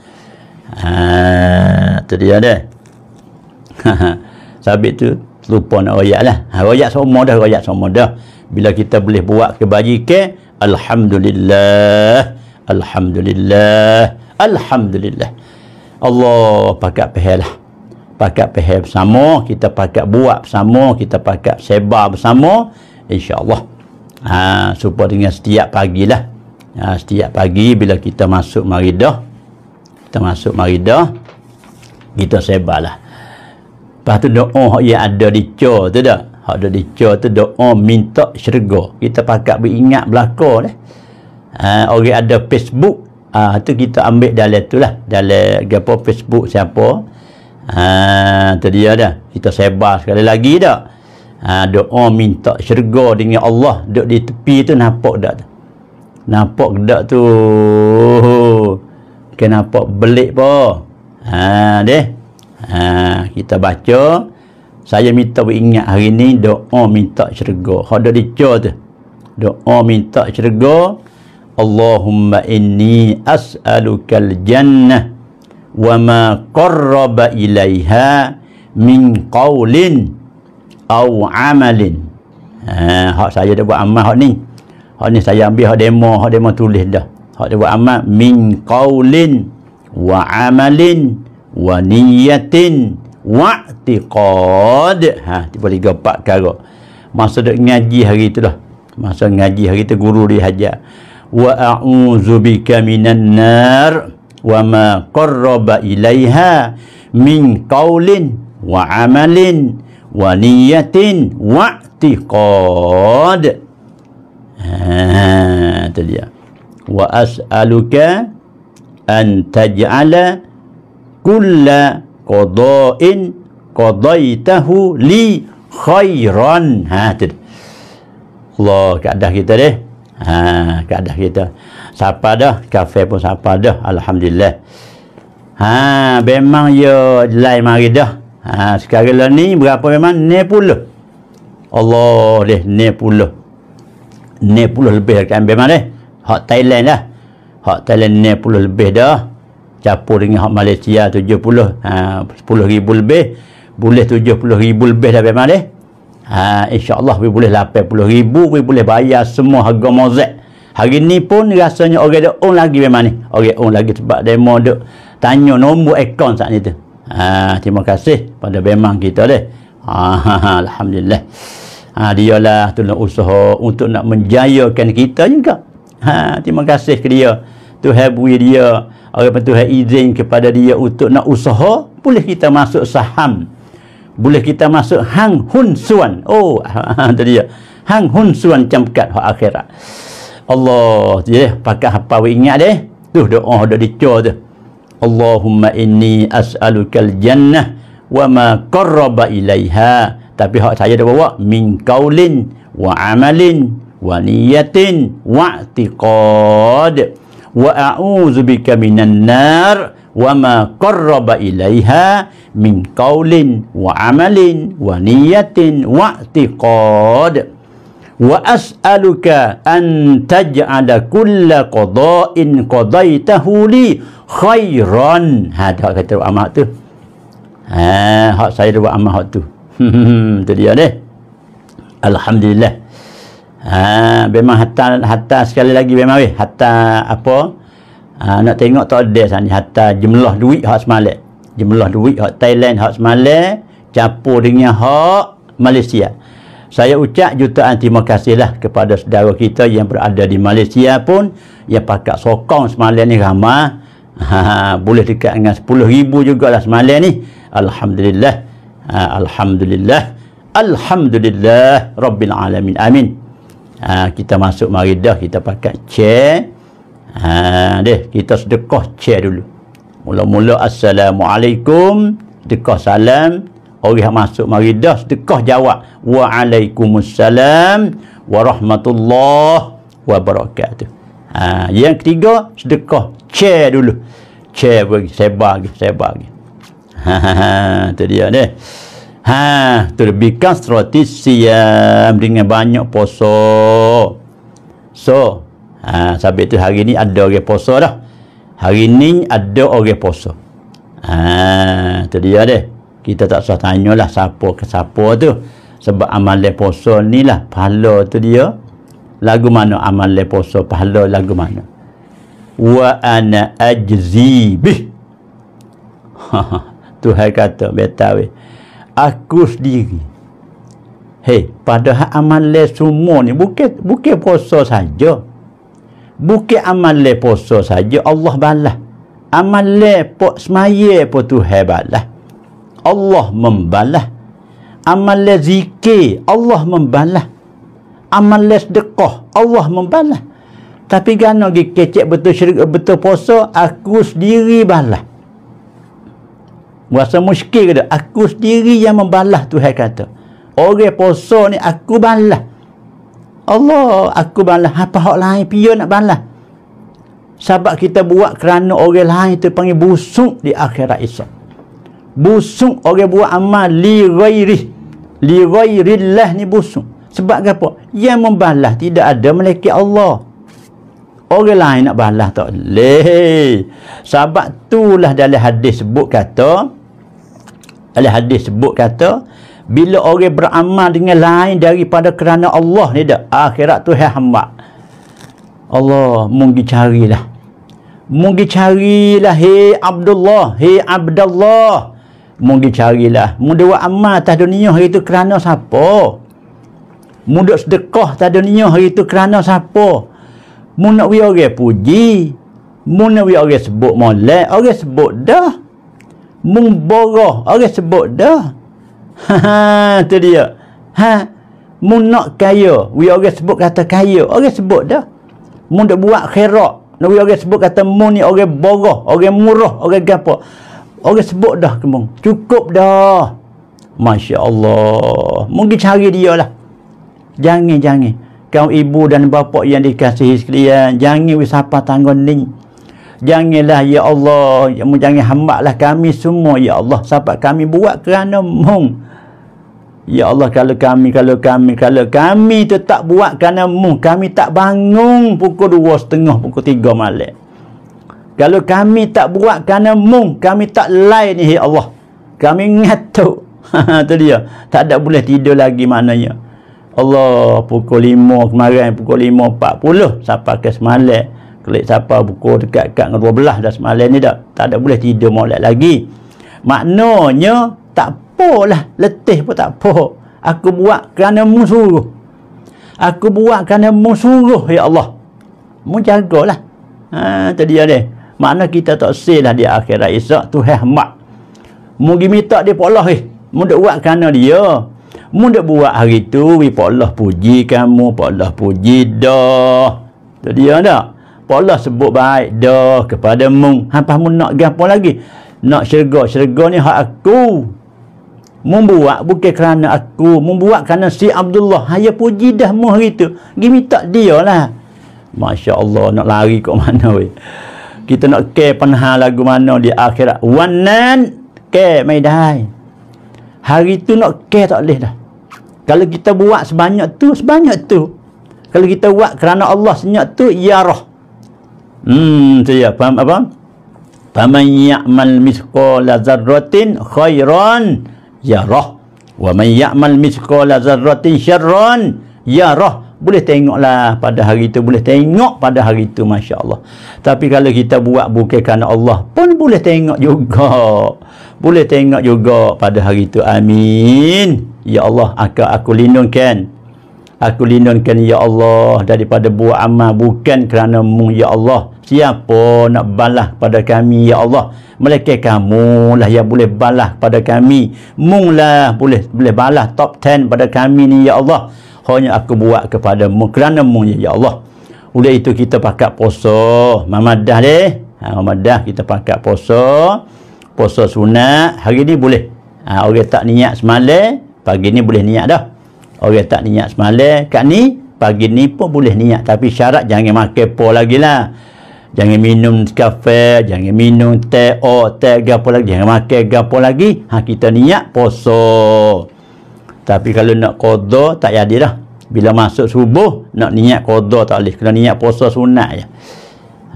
Ha, tu dia dah. Sabit tu lupa nak ayat lah. Ha, ayat semua dah, ayat semua dah. Bila kita boleh buat kebajikan, alhamdulillah. Alhamdulillah. Alhamdulillah. Allah pakat pehelah. Pakat pehel sama, kita pakat buat sama, kita pakat sebar bersama. Insya-Allah ha, serupa dengan setiap pagi lah ha, setiap pagi bila kita masuk maridah kita masuk maridah kita sebar lah lepas tu doa yang ada di cor tu tak ada di cor tu doa minta syurga kita pakat beringat belakang lah ha, orang ada facebook ah ha, tu kita ambil dalam tu lah dalam apa facebook siapa ha, tu dia dah kita sebar sekali lagi tak ha, doa minta syurga dengan Allah duduk di tepi tu nampak dak tu nampak dak tu kenapa belik pa ha deh ha kita baca saya minta ingat hari ni doa minta syurga hak dak dicor tu doa minta syurga Allahumma inni as'alukal jannah wa ma qarraba ilaiha min qawlin au amalin ha saya dah buat amal hak ni hak ni saya ambil hak demo hak demo tulis dah hak dia buat amal min qaulin wa amalin wa niyatin wa i'tiqad ha tiba tiga empat perkara masa dak ngaji hari tu dah masa ngaji hari tu guru dia hajar wa a'udzu bika minan nar wa ma qarraba ilaiha min qaulin wa amalin wa niyatin wa tiqad ah, itu dia wa as'aluka an taj'ala kulla qada'in qadaitahu li khairan ha tu Allah keadaan kita deh ha keadaan kita siapa dah kafe pun siapa dah alhamdulillah ha memang ya lain mari dah Ha, sekarang lah ni berapa memang? Ni puluh. Allah deh, ni puluh. Ni puluh lebih lah kan memang deh. Hak Thailand dah. Hak Thailand ni puluh lebih dah. Capur dengan hak Malaysia tujuh puluh. Ha, sepuluh ribu lebih. Boleh tujuh puluh ribu lebih dah memang deh. Ha, InsyaAllah we boleh lah lapan puluh ribu. We boleh bayar semua harga mozak. Hari ni pun rasanya orang dah on lagi memang ni. Orang on lagi sebab demo dia tanya nombor akaun saat ni tu ha, terima kasih pada bemang kita deh ha, ha, ha, alhamdulillah ha, lah tu nak usaha untuk nak menjayakan kita juga ha, terima kasih ke dia tu beri dia orang tu izin kepada dia untuk nak usaha boleh kita masuk saham boleh kita masuk hang hun suan oh tu dia hang hun suan cemkat hak akhirat Allah je ya, pakai apa ingat deh tu doa dah dicor tu do. Allahumma inni as'alukal jannah wa ma qarraba ilaiha tapi hak saya dah bawa min kaulin wa amalin wa niyatin wa atiqad. wa a'udzu bika minan nar wa ma qarraba ilaiha min kaulin wa amalin wa niyatin wa atiqad wa as'aluka an taj'ala kulla qada'in qadaitahu li khairan ha dak kata amak tu ha hak saya buat amak hak tu tu dia ni alhamdulillah ha memang hatta hatta sekali lagi memang weh hatta apa ha, nak tengok tak ada sana hatta jumlah duit hak semalam jumlah duit hak Thailand hak semalam campur dengan hak Malaysia saya ucap jutaan terima kasihlah kepada saudara kita yang berada di Malaysia pun yang pakat sokong semalam ni ramah ha, ha, boleh dekat dengan 10 ribu jugalah semalam ni Alhamdulillah ha, Alhamdulillah Alhamdulillah Rabbil Alamin Amin ha, kita masuk mari kita pakat chair ha, deh, kita sedekah chair dulu mula-mula Assalamualaikum dekah salam orang masuk mari dah sedekah jawab waalaikumussalam warahmatullahi wabarakatuh ha, yang ketiga sedekah chair dulu chair bagi sebar lagi sebar lagi itu ha, ha, ha, dia ni ha, tu lebihkan strategi dengan banyak poso so ha, sampai tu hari ni ada orang poso dah hari ni ada orang poso ha, itu dia deh kita tak usah tanyalah siapa ke siapa tu sebab amal leposo ni lah pahala tu dia lagu mana amal leposo pahala lagu mana wa ana ajzi bih Tuhan kata betawi aku sendiri hei padahal amal le semua ni bukan bukan puasa saja bukan amal le puasa saja Allah balas amal le pok semaya pun Tuhan balas Allah membalas Amal le Allah membalas Amal le sedekah, Allah membalas. Tapi kan lagi kecek betul syirik betul poso, aku sendiri balah. Rasa muskil kata, aku sendiri yang membalas tu. Tuhan kata. Orang poso ni aku balas. Allah, aku balas. Apa orang lain pia nak balas? Sebab kita buat kerana orang lain tu panggil busuk di akhirat esok busuk orang buat amal li ghairi li ghairillah ni busuk sebab apa yang membalas tidak ada malaikat Allah orang lain nak balas tak leh sebab itulah dalam hadis sebut kata dalam hadis sebut kata bila orang beramal dengan lain daripada kerana Allah ni dah akhirat tu hamba Allah mungkin carilah mungkin carilah hei Abdullah hei Abdullah mungkin carilah muda buat amal atas dunia hari itu kerana siapa muda sedekah atas dunia hari itu kerana siapa muda biar orang puji muda biar orang sebut molek orang sebut dah mumborah orang sebut dah ha tu dia ha munak kaya we orang sebut kata kaya orang sebut dah muda buat khairat Nabi orang sebut kata mu ni orang borah, orang murah, orang gapo orang sebut dah kemung cukup dah Masya Allah mungkin cari dia lah jangan jangan kau ibu dan bapa yang dikasihi sekalian jangan wisapa tanggung ni janganlah ya Allah ya, jangan hamba lah kami semua ya Allah sahabat kami buat kerana mung Ya Allah kalau kami kalau kami kalau kami tetap buat kerana mu kami tak bangun pukul 2.30 pukul 3 malam. Kalau kami tak buat kerana mung, kami tak lain ni, ya Allah. Kami ngatuk. tu dia. Tak ada boleh tidur lagi maknanya. Allah, pukul lima kemarin, pukul 5.40, siapa ke semalek, Kelik siapa pukul dekat-dekat dengan 12 dah semalik ni dah. Tak ada boleh tidur maulik lagi. Maknanya, tak apalah. Letih pun tak apa. Aku buat kerana mu suruh. Aku buat kerana mu suruh, ya Allah. Mu jagalah. Ha, tu dia ni mana kita tak silah di akhirat esok tu hikmat mugi minta dia polah eh mun buat kerana dia mun buat hari tu wi polah puji kamu polah puji dah tu dia dah polah sebut baik dah kepada mu hampa mu nak gapo lagi nak syurga syurga ni hak aku buat bukan kerana aku buat kerana si Abdullah haya puji dah mu hari tu gi minta dia lah masya-Allah nak lari kok mana weh kita nak ke penha lagu mana di akhirat wanan ke mai dai hari tu nak ke tak boleh dah kalau kita buat sebanyak tu sebanyak tu kalau kita buat kerana Allah senyap tu ya roh hmm saya ya faham apa faman ya'mal misqala zarratin khairan ya roh wa man ya'mal misqala zarratin syarran ya roh boleh tengoklah pada hari itu boleh tengok pada hari itu Masya Allah tapi kalau kita buat bukan kerana Allah pun boleh tengok juga boleh tengok juga pada hari itu amin Ya Allah aku, aku lindungkan aku lindungkan Ya Allah daripada buat amal bukan kerana mu Ya Allah siapa nak balah pada kami Ya Allah mereka kamu lah yang boleh balah pada kami mung lah boleh, boleh balah top 10 pada kami ni Ya Allah hanya aku buat kepada mu kerana mu ya Allah oleh itu kita pakai poso, mamadah deh ha, mamadah kita pakai poso, poso sunat hari ni boleh ha, orang tak niat semalam pagi ni boleh niat dah orang tak niat semalam kat ni pagi ni pun boleh niat tapi syarat jangan makan po lagi lah jangan minum kafe jangan minum teh o oh, teh gapo lagi jangan makan gapo lagi ha, kita niat poso tapi kalau nak kodoh tak jadi dah bila masuk subuh nak niat qada tak boleh kena niat puasa sunat je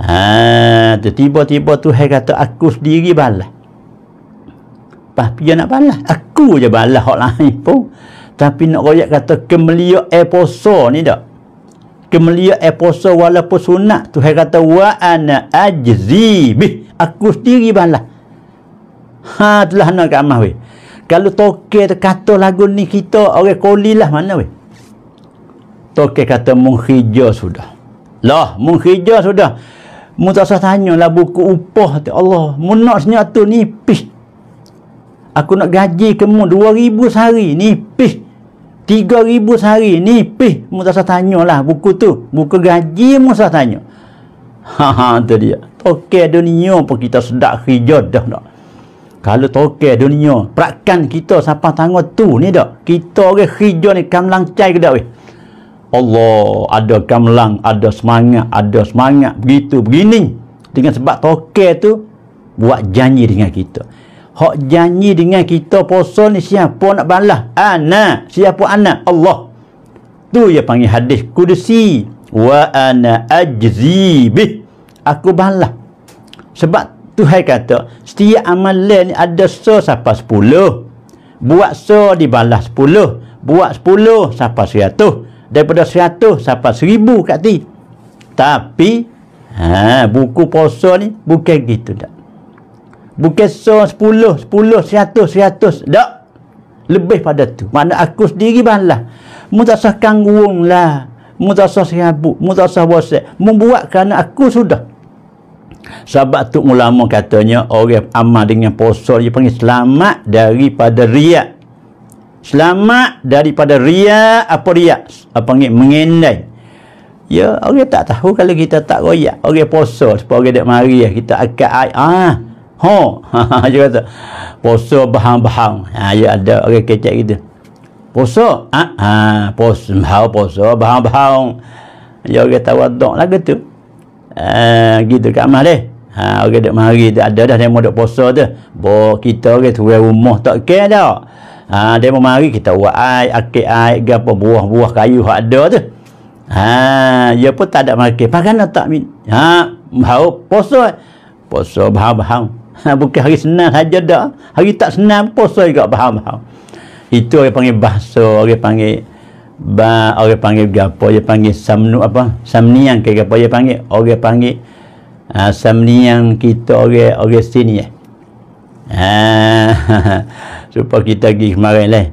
ha tiba-tiba tu hai kata aku sendiri balas pas dia nak balas aku je balas hak lain pun tapi nak royak kata kemelia air puasa ni tak kemelia air puasa walaupun sunat tu hai kata wa ana ajzi bih aku sendiri balas ha itulah nak kat amah weh kalau toke kata lagu ni kita orang koli lah mana weh. Toke kata mung sudah. Lah, mung sudah. Mu tak usah tanya lah buku upah tu. Allah, mu nak senyata nipis. Aku nak gaji kamu 2,000 sehari nipis. 3,000 sehari nipis. Mu tak usah tanya lah buku tu. Buku gaji mu tak usah tanya. Ha ha, tu dia. Toke dunia pun kita sedak hijau dah nak kalau toke dunia prakan kita siapa tangga tu ni dak kita orang khijo ni kamlang cai ke dak weh Allah ada kamlang ada semangat ada semangat begitu begini dengan sebab toke tu buat janji dengan kita hak janji dengan kita poso ni siapa nak balas anak siapa anak Allah tu ya panggil hadis kudusi wa ana ajzi bih aku balas sebab Tuhan kata, setiap amalan ni ada so sampai sepuluh. Buat so dibalas sepuluh. Buat sepuluh sampai seratus. Daripada seratus sampai seribu kat ti. Tapi, ha, buku poso ni bukan gitu tak. Bukan so sepuluh, sepuluh, seratus, seratus. Tak. Lebih pada tu. Mana aku sendiri balas. Mu sah kanggung lah. Mu sah sihabuk. Mu tak sah bosek. membuat buat kerana aku sudah sebab tu ulama katanya orang amal dengan puasa dia panggil selamat daripada riak selamat daripada riak apa riak apa panggil mengendai ya orang tak tahu kalau kita tak royak orang puasa sebab orang dak mari ya, kita akan ai ah ha, ha dia kata puasa bahang-bahang ha ya ada orang kecek gitu puasa ah ha puasa bahang-bahang dia ya, orang tawaduk lah gitu Ah, pergi uh, dekat amal dia ha, orang duduk mari tak ada dah mau duduk puasa tu bawa kita ke turun rumah tak kira tak ha, mau mari kita buat air akik air gapa buah-buah kayu yang ada tu ha, dia pun tak ada makan pakai nak tak min ha, bau puasa puasa bahang-bahang ha, bukan hari senang saja dah hari tak senang puasa juga bahang-bahang itu orang panggil bahasa orang panggil ba orang panggil gapo dia panggil samnu apa samniang ke gapo dia panggil orang panggil uh, samniang kita orang orang sini ya supaya kita pergi kemarin lah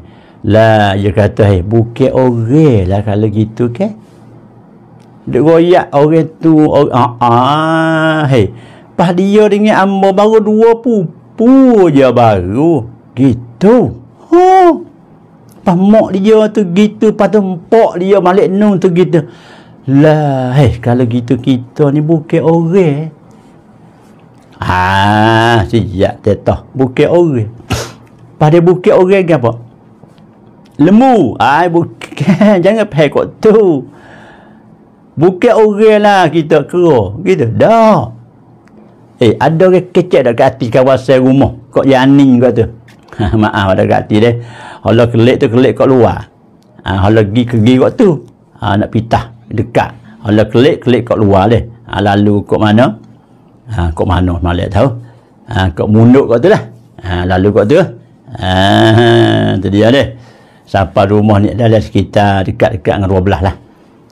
lah dia kata hey, eh, bukan orang lah kalau gitu ke dia royak orang tu orang, ah, ah hey. pas dia dengan ambo baru dua pupu je baru gitu ha. Pas mak dia tu gitu, pas mak dia malik nun tu gitu. Lah, eh, kalau gitu kita ni bukan orang. Eh. Ah, sejak tetah bukan orang. Pada bukan orang ke apa? Lemu. Ai ah, bukan jangan pakai kok tu. Bukan orang lah kita kera. kita Dah. Eh, ada orang kecil dekat hati kawasan rumah. Kok yang aning kata tu. maaf ada hati deh kalau kelik tu kelik kat luar ha, ah, kalau pergi pergi kat tu ha, nak pitah dekat kalau kelik kelik kat luar deh ah, ha, lalu kat mana ha, kat mana malik tau? ha, kat munduk kat tu lah ha, lalu kat tu ha, tu dia deh siapa rumah ni dalam sekitar dekat-dekat dengan dua belah lah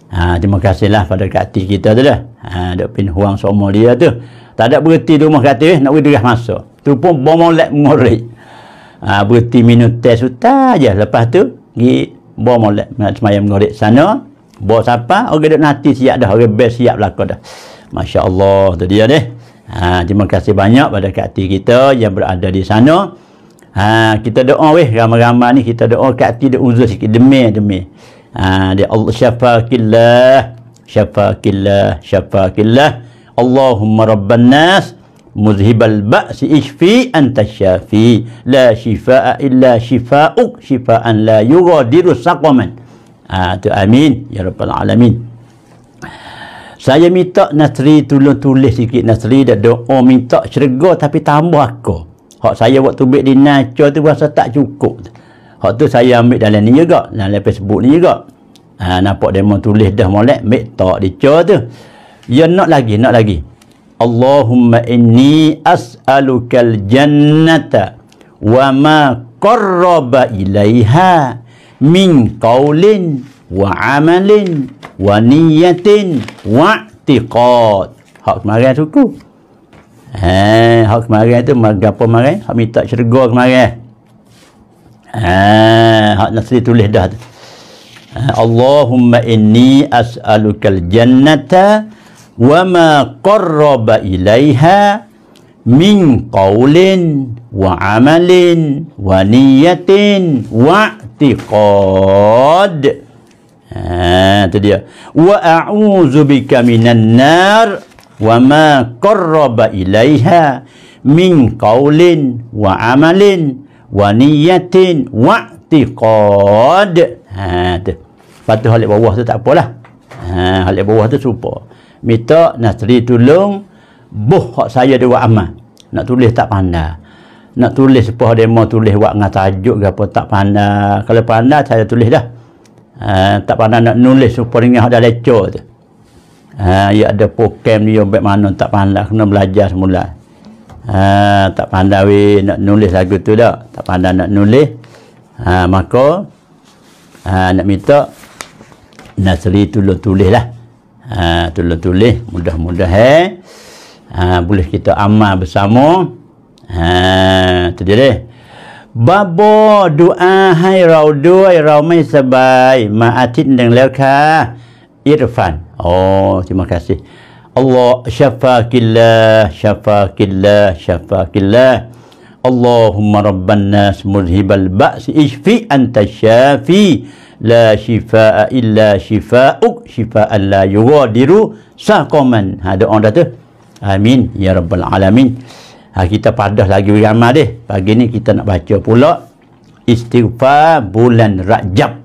ha, terima kasih lah pada kati kita tu lah ha, duk pin huang semua dia tu tak ada berhenti rumah kati nak pergi derah masuk tu pun bomolek mengorek ha, berhenti minum teh sutar je lepas tu pergi bawa molek nak semayam ngorek sana bawa siapa orang duduk nanti siap dah orang best siap lah dah Masya Allah tu dia deh ha, terima kasih banyak pada kakti kita yang berada di sana ha, kita doa weh ramai-ramai ni kita doa kakti dia uzur sikit demi demi ha, dia Allah syafakillah syafakillah syafakillah Allahumma rabban nas muzhibal ba'si ishfi anta syafi la shifa'a illa shifa'uk shifa'an la yugadiru saqaman ah tu amin ya rabbal alamin saya minta Nasri tolong tulis sikit Nasri dan doa minta syurga tapi tambah aku hak saya waktu baik di naca tu rasa tak cukup hak tu saya ambil dalam ni juga dalam Facebook ni juga ha, nampak dia mau tulis dah molek baik tak dia tu ya nak lagi nak lagi Allahumma inni as'alukal jannata wa ma qarraba ilaiha min qawlin wa amalin wa niyatin wa i'tiqad. Hak kemarin suku. Ha, hak kemarin tu marga apa kemarin? Hak minta syurga kemarin. Ha, hak nasri tulis dah tu. Ha, Allahumma inni as'alukal jannata وَمَا قَرَّبَ إِلَيْهَا مِنْ قَوْلٍ وَعَمَلٍ وَنِيَّةٍ وَاعْتِقَادٍ Ha, itu dia. Wa a'udzu bika minan nar wa ma qarraba ilaiha min qawlin wa amalin wa niyatin wa i'tiqad. Ha, tu. Patu halik bawah tu tak apalah. Ha, halik bawah tu serupa minta nasri tolong buh hak saya di buat amal nak tulis tak pandai nak tulis sepuh mau tulis buat dengan tajuk ke apa tak pandai kalau pandai saya tulis dah uh, tak pandai nak nulis sepuh dengan hak dah lecok tu Ha, ya ada program ni yang mana tak pandai kena belajar semula ha, tak pandai we nak nulis lagu tu tak tak pandai nak nulis ha, maka ha, nak minta Nasri tolong tulis lah ha, tulis-tulis mudah-mudah eh? ha, boleh kita amal bersama ha, terjadi babo doa hai rau doa rau mai sabai ma atin deng irfan oh terima kasih Allah syafakillah syafakillah syafakillah Allahumma rabban nas mudhibal ba's ishfi anta syafi la shifaa illa shifaa'uk shifaa'an la yughadiru saqaman ha doa dah tu amin ya rabbal alamin ha kita padah lagi ramai deh pagi ni kita nak baca pula istighfar bulan rajab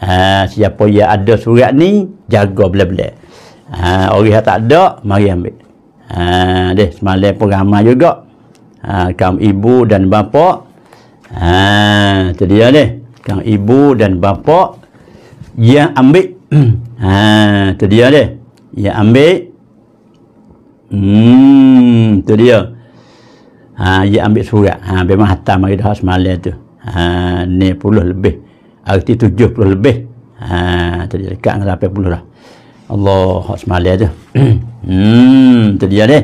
ha siapa yang ada surat ni jaga bela-bela ha orang yang tak ada mari ambil ha deh semalam pun ramai juga ha, kaum ibu dan bapa ha tu dia ni kaum ibu dan bapa yang ambil ha tu dia ni yang ambil hmm tu dia ha dia ambil surat ha memang hatam hari dah semalam tu ha ni puluh lebih arti tujuh puluh lebih ha tu dia dekat dengan lapan puluh lah Allah semalam tu hmm tu dia ni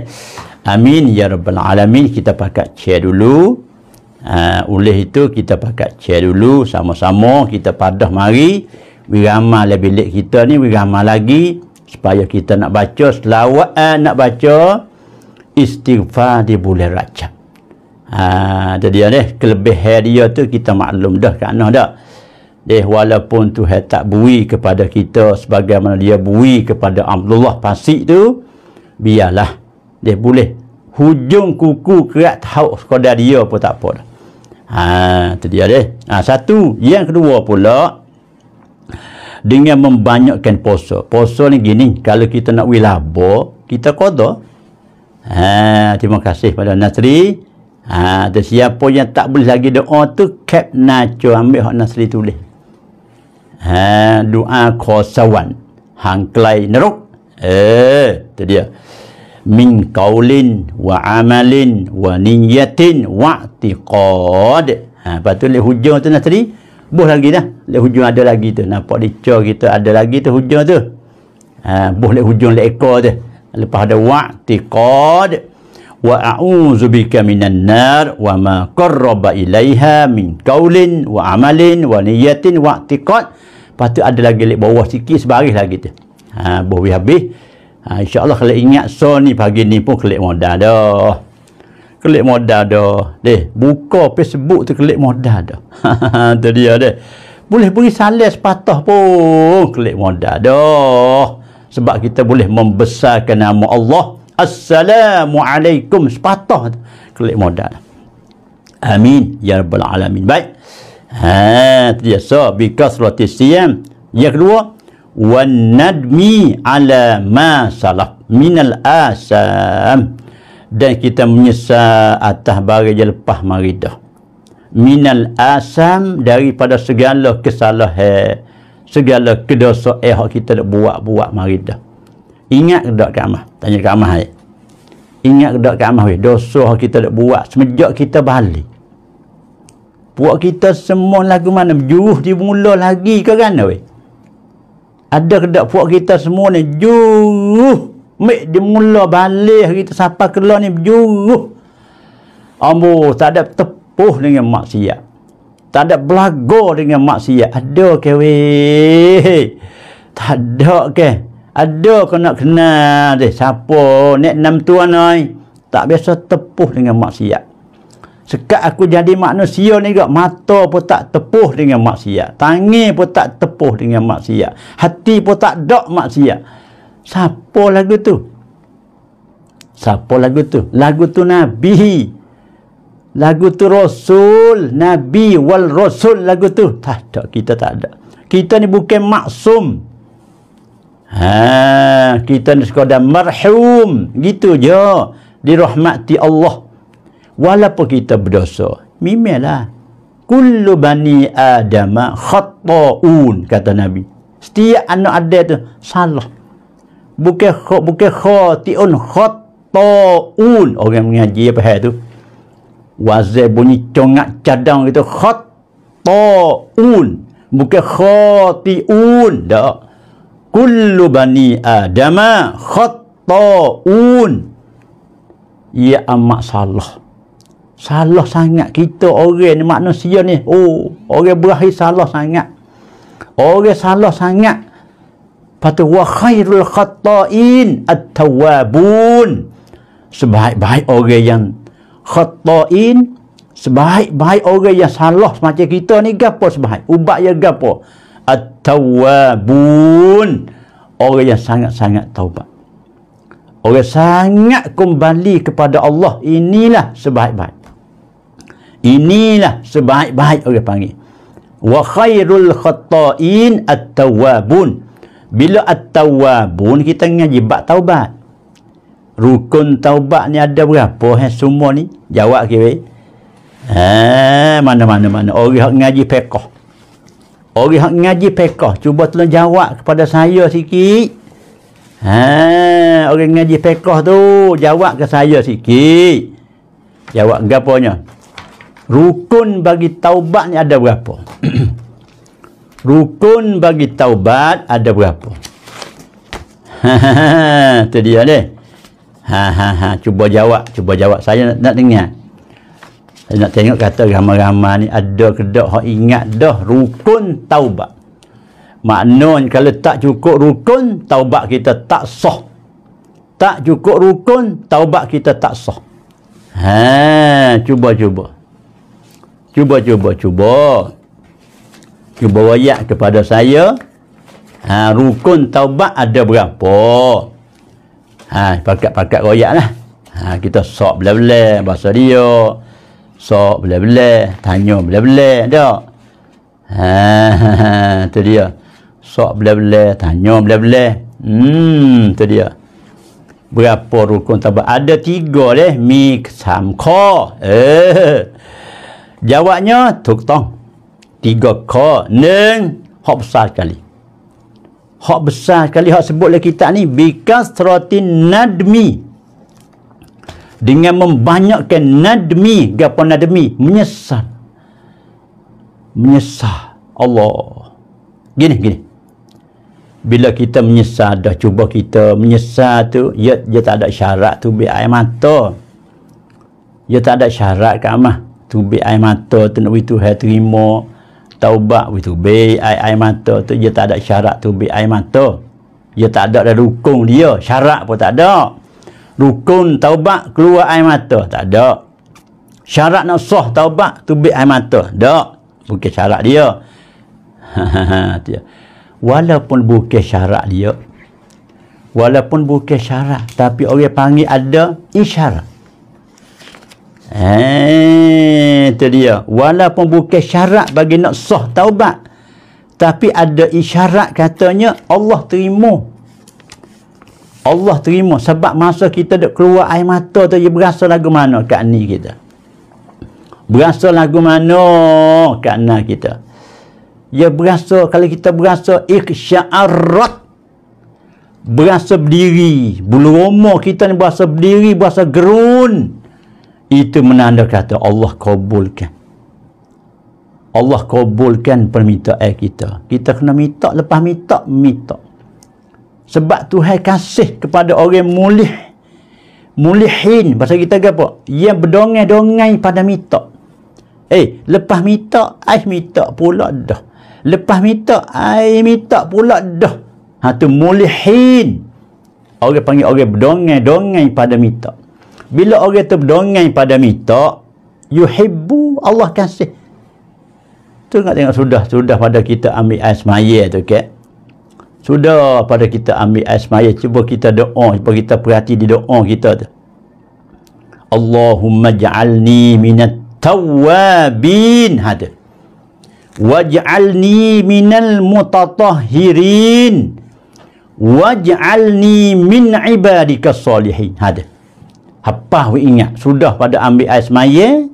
Amin ya rabbal alamin kita pakat share dulu. Uh, oleh itu kita pakat share dulu sama-sama kita padah mari wirama lah bilik kita ni wirama lagi supaya kita nak baca selawat uh, nak baca istighfar di bulan Rajab. Ha, ah, jadi ni kelebihan dia tu kita maklum dah kerana dah. Eh, walaupun tu tak bui kepada kita sebagaimana dia bui kepada Abdullah Pasik tu biarlah dia boleh hujung kuku kerat tahu sekadar dia pun tak apa dah. Ha, itu dia deh. Ha, satu, yang kedua pula dengan membanyakkan poso poso ni gini, kalau kita nak wilabo, kita qada. Ha, terima kasih pada Nasri. Ha, ada siapa yang tak boleh lagi doa tu cap naco ambil hak Nasri tulis. Ha, doa kosawan. Hangklai neruk. Eh, itu dia min kaulin wa amalin wa niyatin wa tiqad ha, lepas tu leh hujung tu nak tadi buh lagi dah leh hujung ada lagi tu nampak dicor kita ada lagi tu hujung tu ha, buh leh hujung leh ekor tu lepas ada wa tiqad wa a'udzu bika minan nar wa ma qarraba ilaiha min kaulin, wa amalin wa niyatin wa i'tiqad patut ada lagi lek bawah sikit sebaris lagi tu ha boleh habis Ha, InsyaAllah kalau ingat so ni pagi ni pun klik modal dah. Klik modal dah. Deh, buka Facebook tu klik modal dah. tu dia deh. Boleh beri salis patah pun klik modal dah. Sebab kita boleh membesarkan nama Allah. Assalamualaikum sepatah klik modal. Amin ya rabbal alamin. Baik. Ha, dia so because roti siam. Yang kedua, wan nadmi ala ma salaf al asam dan kita menyesal atas barang yang lepas mari dah minal asam daripada segala kesalahan segala kedosa eh kita nak buat-buat mari dah ingat ke dak kamah tanya kamah eh? ingat ke dak kamah weh dosa kita nak buat semenjak kita balik buat kita semua lagu mana juruh dia mula lagi ke kan weh ada kedak puak kita semua ni juruh mik di mula balik kita siapa kelo ni juruh ambo tak ada tepuh dengan maksiat tak ada belago dengan maksiat ada ke wei tak ada ke ada ke nak kenal deh siapa nak nam tuan oi tak biasa tepuh dengan maksiat sekat aku jadi manusia ni juga mata pun tak tepuh dengan maksiat tangi pun tak tepuh dengan maksiat hati pun tak dok maksiat siapa lagu tu siapa lagu tu lagu tu Nabi lagu tu Rasul Nabi wal Rasul lagu tu tak ada kita tak ada kita ni bukan maksum ha, kita ni sekadar marhum gitu je dirahmati Allah walaupun kita berdosa mimilah kullu bani adama khata'un kata nabi setiap anak ada tu salah bukan kh bukan khati'un khata'un orang mengaji apa hal tu wazir bunyi congak cadang gitu khata'un bukan khati'un dak kullu bani adama khata'un ia ya amat salah salah sangat kita orang ni manusia ni oh orang berahi salah sangat orang salah sangat patu wa khairul khata'in at-tawwabun sebaik-baik orang yang khata'in sebaik-baik orang yang salah macam kita ni gapo sebaik ubat ya gapo at-tawwabun orang yang sangat-sangat taubat orang sangat kembali kepada Allah inilah sebaik-baik inilah sebaik-baik orang panggil wa khairul khata'in at-tawwabun bila at-tawwabun kita ngaji bab taubat rukun taubat ni ada berapa eh semua ni jawab ke okay, ha mana mana mana orang yang ngaji fiqh orang yang ngaji fiqh cuba tolong jawab kepada saya sikit ha orang ngaji fiqh tu jawab ke saya sikit jawab gapanya rukun bagi taubat ni ada berapa? rukun bagi taubat ada berapa? Ha ha dia ni. Ha ha ha cuba jawab, cuba jawab. Saya nak, nak dengar. Saya nak tengok kata ramai-ramai ni ada ke tak hak ingat dah rukun taubat. Maknanya kalau tak cukup rukun taubat kita tak soh. Tak cukup rukun taubat kita tak soh. Ha cuba cuba cuba cuba cuba cuba wayak kepada saya ha, rukun taubat ada berapa ha, pakat-pakat royak lah ha, kita sok bela-bela bahasa dia sok bela-bela tanya bela-bela tak ha, tu dia sok bela-bela tanya bela-bela hmm tu dia berapa rukun taubat ada tiga leh mi sam kho eh Jawabnya, tuk tong. Tiga ka, neng, hak besar sekali. Hak besar sekali, hak sebut oleh kita ni, bikas teratin nadmi. Dengan membanyakkan nadmi, gapa nadmi, menyesal. Menyesal. Allah. Gini, gini. Bila kita menyesal, dah cuba kita menyesal tu, ya, ya tak ada syarat tu, biar air mata. Ia ya tak ada syarat kat amah. Tu be ai mata tu nak beritahu hai terima taubat beritahu be ai air mata tu dia tak ada syarat tu be ai mata dia tak ada dah rukun dia syarat pun tak ada rukun taubat keluar ai mata tak ada syarat nak sah taubat be ai mata tak bukan syarat dia walaupun bukan syarat dia walaupun bukan syarat tapi orang panggil ada isyarat Eh, itu dia walaupun bukan syarat bagi nak sah taubat tapi ada isyarat katanya Allah terima Allah terima sebab masa kita dah keluar air mata tu dia berasa lagu mana kat ni kita berasa lagu mana kat ni kita dia berasa kalau kita berasa ikhsyarat berasa berdiri bulu roma kita ni berasa berdiri berasa gerun itu menanda kata Allah kabulkan Allah kabulkan permintaan kita kita kena minta lepas minta minta sebab Tuhan kasih kepada orang mulih mulihin bahasa kita ke apa yang berdongai-dongai pada minta eh lepas minta ai minta pula dah lepas minta ai minta pula dah ha tu mulihin orang panggil orang berdongai-dongai pada minta bila orang tu berdongai pada minta yuhibbu Allah kasih tu nak tengok sudah sudah pada kita ambil air semaya tu ke sudah pada kita ambil air semaya cuba kita doa cuba kita perhati di doa kita tu Allahumma ja'alni minat tawabin hada waj'alni minal mutatahhirin waj'alni min ibadika salihin hada Hapah we ingat. Sudah pada ambil ais semaya.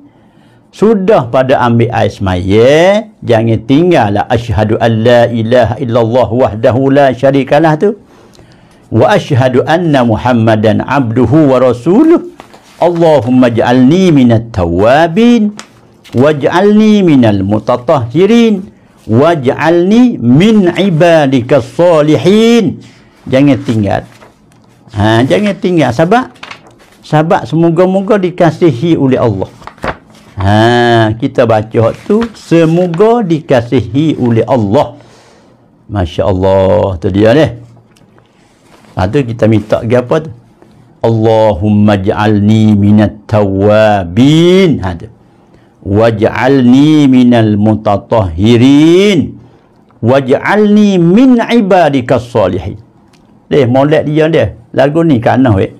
Sudah pada ambil ais semaya. Jangan tinggal lah. Ashadu an la ilaha illallah wahdahu la syarikalah tu. Wa ashadu anna muhammadan abduhu wa rasuluh. Allahumma ja'alni minat tawabin. Waj'alni minal mutatahhirin. Waj'alni min ibadika salihin. Jangan tinggal. Ha, jangan tinggal. Sebab sahabat semoga-moga dikasihi oleh Allah ha, kita baca hak tu semoga dikasihi oleh Allah Masya Allah tu dia ni lepas ha, kita minta ke apa tu Allahumma ja'alni minat tawabin ha, tu waj'alni minal mutatahhirin waj'alni min ibadikas salihin leh molek dia dia lagu ni kanah weh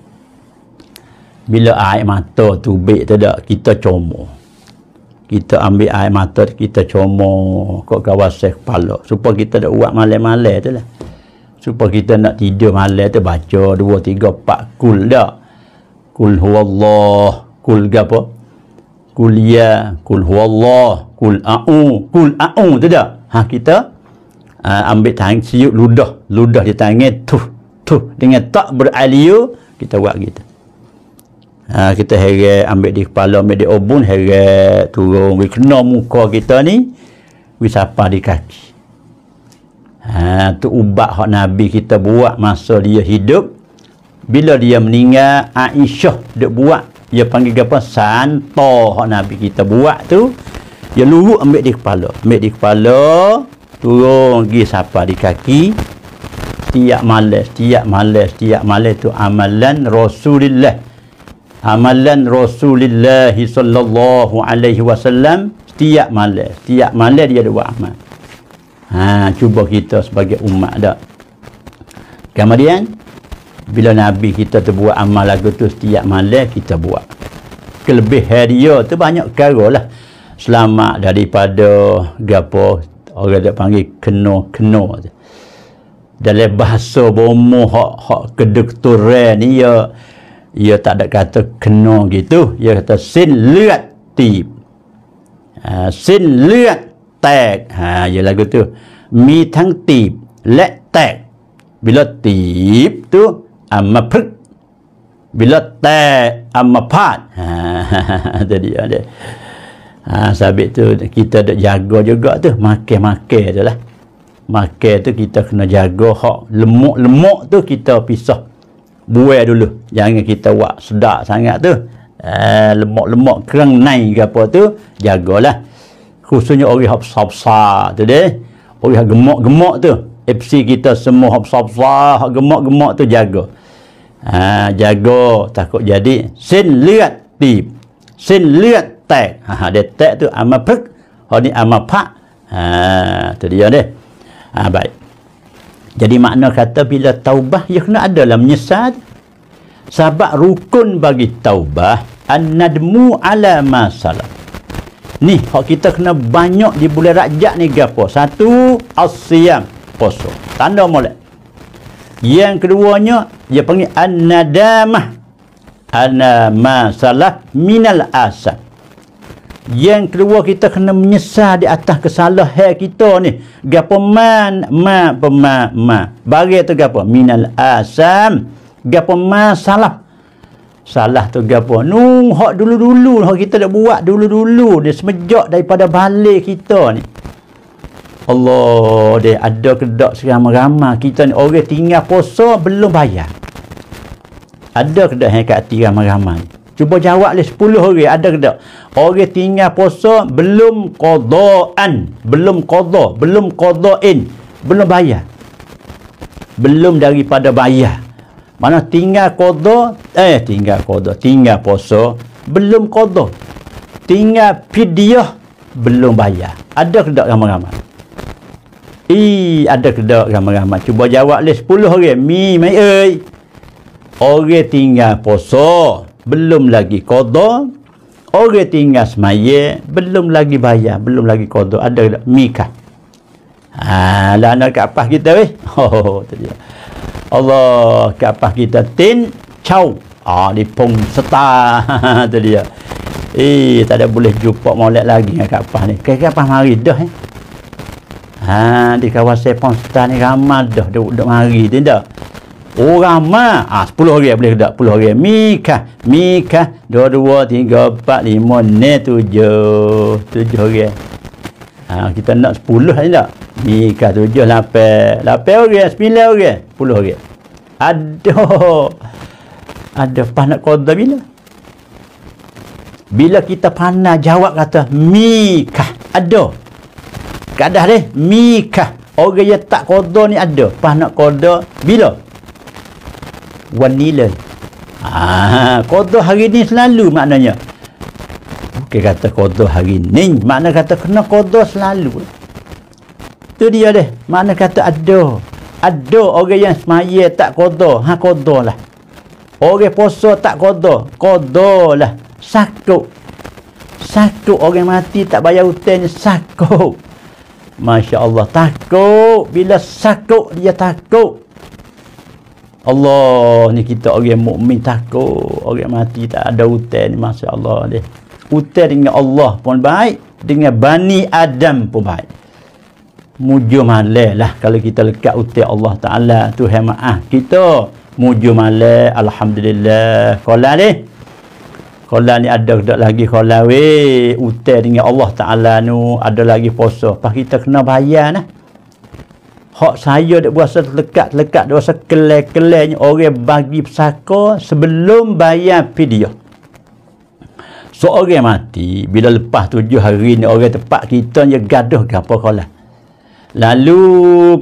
bila air mata tu baik tak ada kita comoh kita ambil air mata kita comoh ke kawasan kepala supaya kita tak buat malam-malam tu lah supaya kita nak tidur malam tu baca dua tiga empat kul dah kul huwallah kul ke kul ya kul huwallah kul a'u kul a'u tu dah ha kita uh, ambil tangan siut ludah ludah di tangan tu tu dengan tak beraliu kita buat gitu Ha, kita heret ambil di kepala ambil di obun heret turun we kena muka kita ni we sapa di kaki ha, ah, tu ubat hak Nabi kita buat masa dia hidup bila dia meninggal Aisyah dia buat dia panggil apa santo hak Nabi kita buat tu dia luruk ambil di kepala ambil di kepala turun pergi sapa di kaki tiap malas tiap malas tiap malas tu amalan Rasulullah amalan Rasulullah sallallahu alaihi wasallam setiap malam setiap malam dia ada buat amal ha cuba kita sebagai umat dak kemudian bila nabi kita terbuat amal lagu tu setiap malam kita buat kelebih dia tu banyak perkara lah selamat daripada gapo orang dak panggil keno keno dalam bahasa bomo hak hak kedekturan ni ya ia tak ada kata kena gitu ia kata sin lihat tip ha, sin lihat tag ha ya lagu tu mi tang tip let tag bila tip tu amma phuk bila tag amma phat jadi ha, ada ha sabit tu kita dak jaga juga tu makan-makan lah. makan tu kita kena jaga hak lemak-lemak tu kita pisah buai dulu jangan kita buat sedap sangat tu eh, lemak-lemak kerang naik ke apa tu jagalah khususnya orang hapsa-hapsa tu deh orang gemuk-gemuk tu FC kita semua hapsa-hapsa gemuk-gemuk tu jaga ha, jaga takut jadi sin liat tip sin liat tek ha, ha, dia tek tu amapak ha, ni amapak ha, tu dia deh ha, baik jadi makna kata bila taubah ia ya kena ada dalam menyesal. Sebab rukun bagi taubah an-nadmu ala ma salam. Ni, hak kita kena banyak di bulan Rajab ni gapo? Satu, as poso Tanda molek. Yang keduanya dia panggil an-nadamah. Ana ma salah minal asab. Yang kedua kita kena menyesal di atas kesalahan kita ni. Gapo man ma pema ma. Bagi tu gapo minal asam. Gapo ma salah. Salah tu gapo. Nung hok dulu-dulu hok kita dah buat dulu-dulu dia semenjak daripada balik kita ni. Allah dia ada kedak seramah-ramah kita ni orang tinggal puasa belum bayar. Ada kedak hak hati ramah-ramah Cuba jawab oleh 10 orang ada kedak. Orang tinggal puasa belum qadaan, belum qada, belum qadain, belum bayar. Belum daripada bayar. Mana tinggal qada, eh tinggal qada, tinggal puasa belum qada. Tinggal fidyah belum bayar. Ada ke tak ramai-ramai? I ada ke tak ramai-ramai? Cuba jawab le 10 orang. Mi mai oi. Orang tinggal puasa belum lagi qada, orang tinggal semaya belum lagi bayar belum lagi kodo ada mikah ha, ah lah kapah kita weh oh, oh, oh tadi Allah kapah kita tin chau ah di pung seta tadi ya eh tak ada boleh jumpa molek lagi dengan kapah ni kek kapah mari dah eh ha di kawasan pung seta ni ramadah dah duduk-duduk mari tindak Ah, orang ma ah 10 hari boleh ke tak 10 hari mikah mikah 2 2 3 4 5 6 7 7 hari ah kita nak 10 aja tak mikah 7 8 8 hari 9 hari 10 hari ada ada pas nak qada bila bila kita panah jawab kata mikah ada kadah deh mikah orang yang tak qada ni ada pas nak qada bila wan nila ah kodoh hari ni selalu maknanya bukan kata kodoh hari ni makna kata kena kodoh selalu tu dia deh makna kata ada ada orang yang semaya tak kodoh, ha kodoh lah orang puasa tak kodoh, kodoh lah sakut sakut orang mati tak bayar hutang sakut Masya Allah takut bila sakut dia takut Allah ni kita orang mukmin takut orang mati tak ada ni, masya-Allah dia. Hutan dengan Allah pun baik, dengan bani Adam pun baik. Mujur malah lah kalau kita lekat hutan Allah Taala tu hemaah kita. Mujur malah alhamdulillah. Kalau ni kalau ni ada dak lagi kalau we hutan dengan Allah Taala nu ada lagi puasa. Pas kita kena bayar nah hak saya dia berasa terlekat-lekat dia berasa kelai-kelainya orang bagi pesaka sebelum bayar video. So so, mati bila lepas tujuh hari ni orang tempat kita ni gaduh ke apa kau lah lalu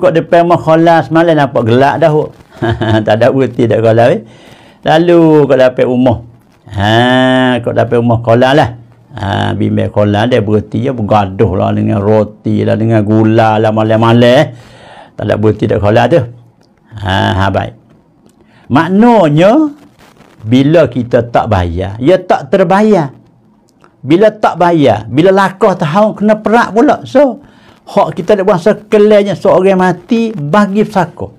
kau depan makhlas semalam nampak gelak dah tak ada berhenti tak kau eh? lalu kau dapat rumah ha, kau dapat rumah kau lah ha, bimbing kau lah dia berhenti ya, bergaduh lah dengan roti lah dengan gula lah malam-malam eh tak ada bulti tak kala tu ha, ha baik maknanya bila kita tak bayar ia ya tak terbayar bila tak bayar bila lakah tahun kena perak pula so hak kita nak buat sekelainya seorang mati bagi sako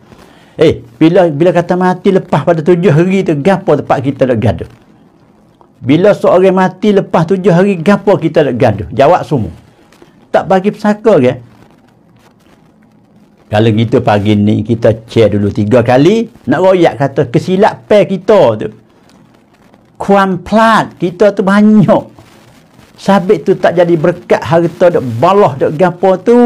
eh bila bila kata mati lepas pada tujuh hari tu gapo tempat kita nak gaduh bila seorang mati lepas tujuh hari gapo kita nak gaduh jawab semua tak bagi pesaka ke okay? kalau kita pagi ni kita cek dulu tiga kali nak royak kata kesilap, kesilapan kita tu kuam plat kita tu banyak sabit tu tak jadi berkat harta dak balah dak gapo tu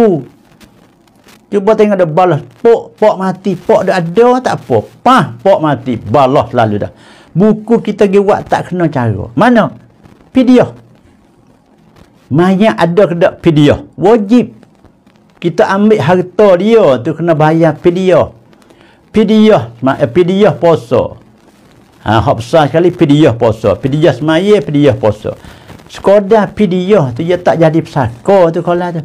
cuba tengok dak balah pok pok mati pok dak ada tak apa pah pok mati balah lalu dah buku kita gi buat tak kena cara mana video mayat ada ke dak video wajib kita ambil harta dia tu kena bayar fidyah fidyah mak fidyah eh, puasa ha hak besar sekali fidyah puasa fidyah semaya fidyah puasa sekodar fidyah tu dia tak jadi pesaka tu kalau tu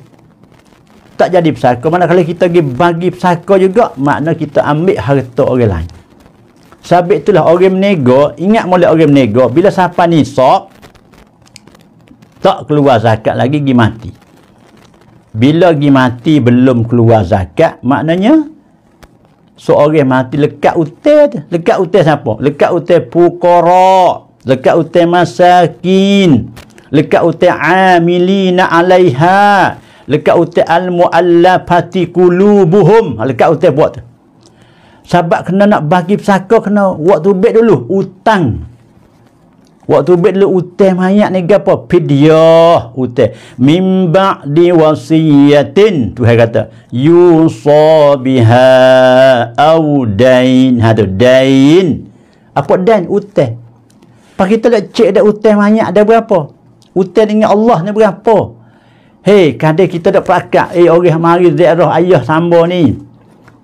tak jadi pesaka mana kalau kita pergi bagi pesaka juga makna kita ambil harta orang lain Sabit itulah orang menego ingat mula orang menego bila siapa nisab tak keluar zakat lagi pergi mati bila pergi mati belum keluar zakat maknanya seorang mati lekat utih lekat utih siapa? lekat utih pukara lekat utih masakin lekat utih amilina alaiha lekat utih al-muallafati kulubuhum lekat utih buat tu sahabat kena nak bagi pesaka kena waktu tu baik dulu utang Waktu bila utih mayat ni apa? Fidyah utih. Min ba'di wasiyatin. Tuhan kata. Yusabiha awdain. Ha tu. Dain. Apa dain? Utih. Pak kita nak cek ada utih mayat ada berapa? Utih dengan Allah ni berapa? Hei, kadang kita dah perakak. Eh, orang mari ziarah ayah sambo ni.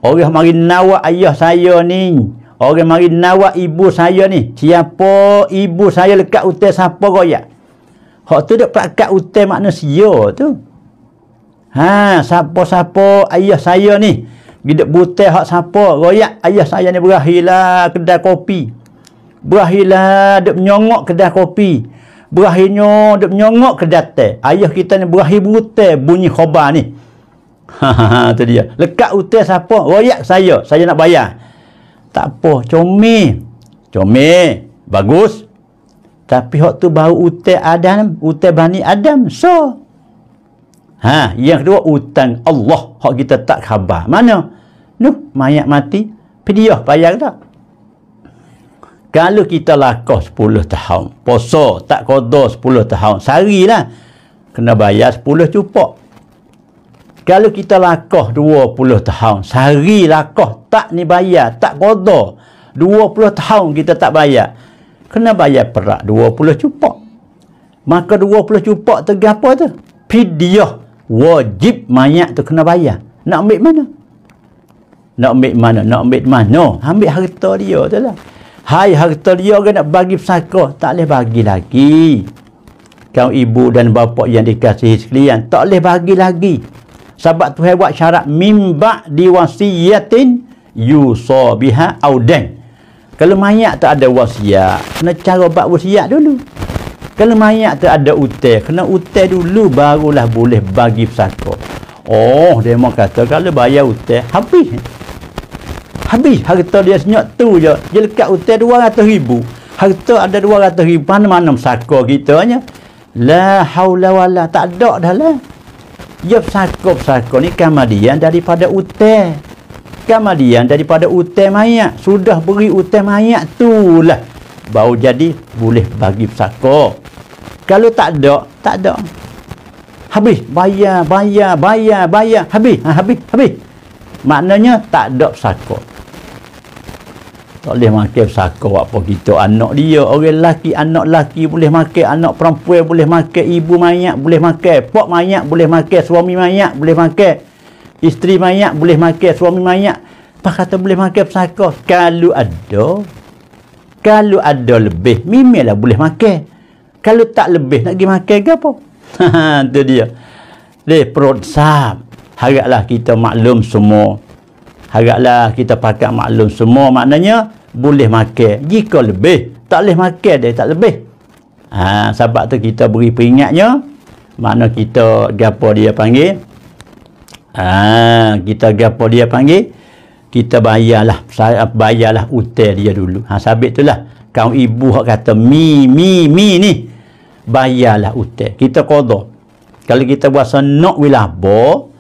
Orang mari nawak ayah saya ni. Orang mari nawak ibu saya ni. Siapa ibu saya lekat utai siapa royak? Hak tu dia pelakat utai manusia tu. Ha, siapa-siapa ayah saya ni. Bidak butai hak siapa royak ayah saya ni berahilah kedai kopi. Berahilah dia menyongok kedai kopi. Berahinya dia menyongok kedai teh. Ayah kita ni berahi butai bunyi khobar ni. Ha, ha, ha, tu dia. Lekat utai siapa? Royak saya. Saya nak bayar tak apa, comel. Comel, bagus. Tapi hak tu bau utai Adam, utai Bani Adam. So, ha, yang kedua, utang Allah. Hak kita tak khabar. Mana? Nu, mayat mati. Pidiyah, payah tak? Kalau kita lakuh 10 tahun, poso tak kodo 10 tahun, lah, kena bayar 10 cupok. Kalau kita lakuh 20 tahun, sehari lakuh tak ni bayar, tak kodo. 20 tahun kita tak bayar. Kena bayar perak 20 cupak. Maka 20 cupak tu apa tu? Pidiyah. Wajib mayat tu kena bayar. Nak ambil mana? Nak ambil mana? Nak ambil mana? Ambil harta dia tu lah. Hai harta dia kan nak bagi pesaka. Tak boleh bagi lagi. Kau ibu dan bapa yang dikasihi sekalian. Tak boleh bagi lagi. Sebab tu hebat syarat. Mimba diwasiyatin yusabiha audeng kalau mayat tak ada wasiat kena cara buat wasiat dulu kalau mayat tak ada utai kena utai dulu barulah boleh bagi pesaka oh dia mau kata kalau bayar utai habis habis harta dia senyap tu je dia lekat utai 200 ribu harta ada 200 ribu mana-mana pesaka kita hanya la haula wala tak ada dah lah dia ya, pesaka-pesaka ni kamadian daripada utai kemudian daripada utai mayat sudah beri utai mayat tu lah baru jadi boleh bagi pesaka kalau tak ada tak ada habis bayar bayar bayar bayar habis ha, habis habis maknanya tak ada pesaka tak boleh makan pesaka apa kita anak dia orang lelaki anak lelaki boleh makan anak perempuan boleh makan ibu mayat boleh makan pok mayat boleh makan suami mayat boleh makan isteri mayat boleh makan suami mayat apa kata boleh makan pesaka kalau ada kalau ada lebih mimilah boleh makan kalau tak lebih nak pergi makan ke apa itu dia leh perut sam haraplah kita maklum semua haraplah kita pakai maklum semua maknanya boleh makan jika lebih tak boleh makan dia tak lebih ha, sebab tu kita beri peringatnya mana kita gapo dia panggil Ah, kita gapo dia panggil? Kita bayarlah, bayarlah hutang dia dulu. Ha sabit itulah. Kau ibu hak kata mi mi mi ni. Bayarlah hutang. Kita qada. Kalau kita buat senok wilah bo,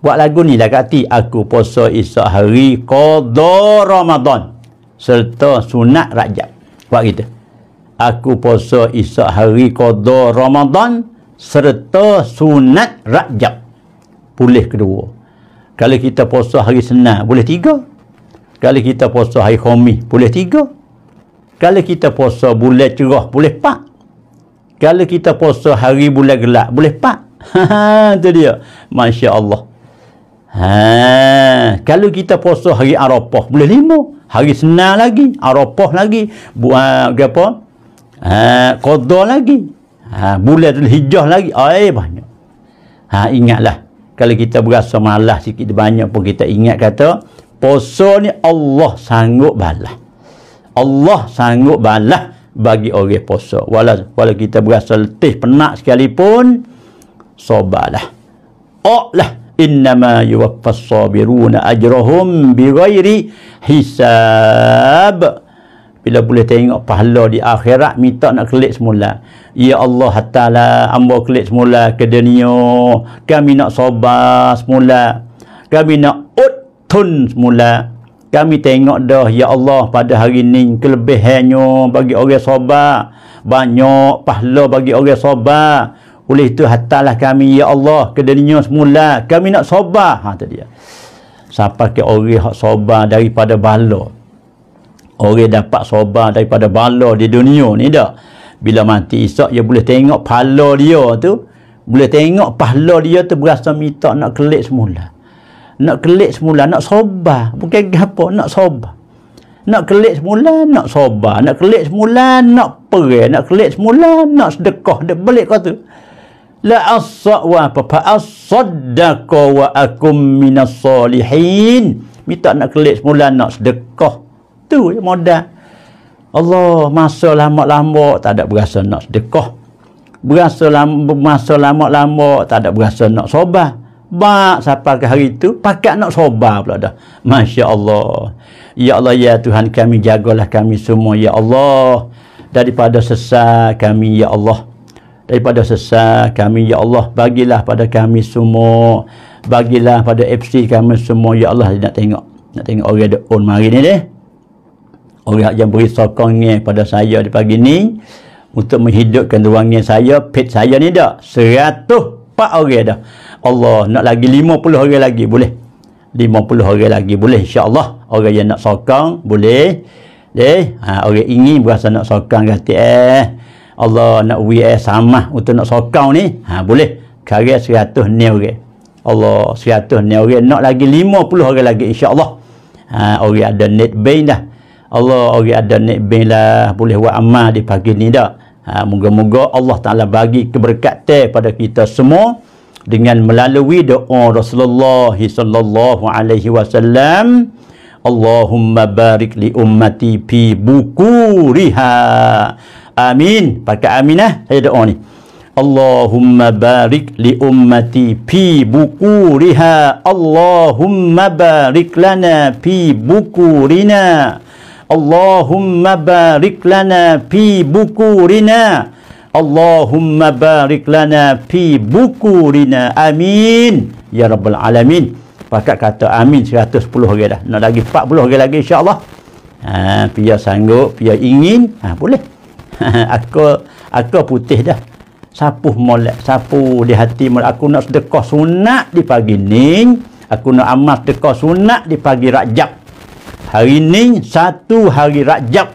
buat lagu ni lah kati aku poso esok hari qada Ramadan serta sunat rajab. Buat kita. Aku poso esok hari qada Ramadan serta sunat rajab boleh kedua kalau kita puasa hari senat boleh tiga kalau kita puasa hari khomis boleh tiga kalau kita puasa bulan cerah boleh empat kalau kita puasa hari bulan gelap boleh empat itu dia Masya Allah ha, kalau kita puasa hari Arapah boleh lima hari senar lagi Arapah lagi buat apa ha, kodoh lagi ha, bulan hijau lagi air ah, eh, banyak ha, ingatlah kalau kita berasa malas sikit banyak pun kita ingat kata poso ni Allah sanggup balas Allah sanggup balas bagi orang poso. Walau wala kita berasa letih penat sekalipun sobalah. sabarlah oklah innama yuwaffas sabiruna ajrahum bighairi hisab bila boleh tengok pahala di akhirat minta nak kelik semula ya Allah hatta hatala ambo kelik semula ke dunia kami nak sabar semula kami nak utun semula kami tengok dah ya Allah pada hari ini kelebihannya bagi orang soba banyak pahala bagi orang soba. oleh itu hatalah kami ya Allah ke dunia semula kami nak soba. ha tadi siapa ke orang yang sabar daripada bala orang dapat sobat daripada bala di dunia ni dah bila mati isak dia boleh tengok pahala dia tu boleh tengok pahala dia tu berasa minta nak kelik semula nak kelik semula nak sobat bukan apa nak sobat nak kelik semula nak sobat nak kelik semula nak perai nak kelik semula nak sedekah dia balik tu. la asak wa apa asadaka wa akum minas salihin minta nak kelik semula nak sedekah tu je modal Allah masa lama-lama tak ada berasa nak sedekah berasa lama, masa lama-lama tak ada berasa nak sobat Bak sampai ke hari itu pakat nak sobat pula dah Masya Allah Ya Allah ya Tuhan kami jagalah kami semua Ya Allah daripada sesat kami Ya Allah daripada sesat kami Ya Allah bagilah pada kami semua bagilah pada FC kami semua Ya Allah nak tengok nak tengok orang ada on oh, mari ni deh orang yang beri sokongnya pada saya di pagi ni untuk menghidupkan ruangnya saya pet saya ni dah seratus empat orang dah Allah nak lagi lima puluh orang lagi boleh lima puluh orang lagi boleh insyaAllah orang yang nak sokong boleh eh ha, orang ingin berasa nak sokong kata eh Allah nak we eh, sama untuk nak sokong ni ha, boleh kari seratus ni orang Allah seratus ni orang nak lagi lima puluh orang lagi insyaAllah ha, orang ada net bank dah Allah orang ada nikmat lah boleh buat amal di pagi ni dah ha, moga-moga Allah Ta'ala bagi keberkatan pada kita semua dengan melalui doa Rasulullah sallallahu alaihi wasallam Allahumma barik li ummati fi bukuriha amin pakai amin eh saya doa ni Allahumma barik li ummati fi bukuriha Allahumma barik lana fi bukurina Allahumma barik lana fi bukurina. Allahumma barik lana fi bukurina. Amin. Ya Rabbal Alamin. Pakat kata amin 110 lagi dah. Nak lagi 40 hari lagi insyaAllah. Ha, pia sanggup, pia ingin. Ha, boleh. aku aku putih dah. Sapu molek, sapu di hati molek. Aku nak sedekah sunat di pagi ni. Aku nak amal sedekah sunat di pagi rajab. Hari ni satu hari rajab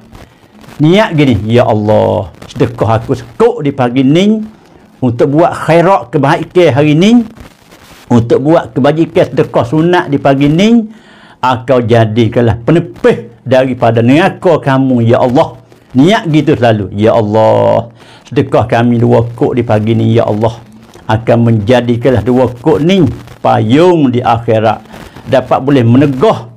Niat gini Ya Allah Sedekah aku sekuk di pagi ni Untuk buat khairat kebaikan hari ni Untuk buat kebajikan sedekah sunat di pagi ni Akau ah, jadikanlah penepih Daripada neraka kamu Ya Allah Niat gitu selalu Ya Allah Sedekah kami dua kuk di pagi ni Ya Allah Akan menjadikanlah dua kuk ni Payung di akhirat Dapat boleh menegah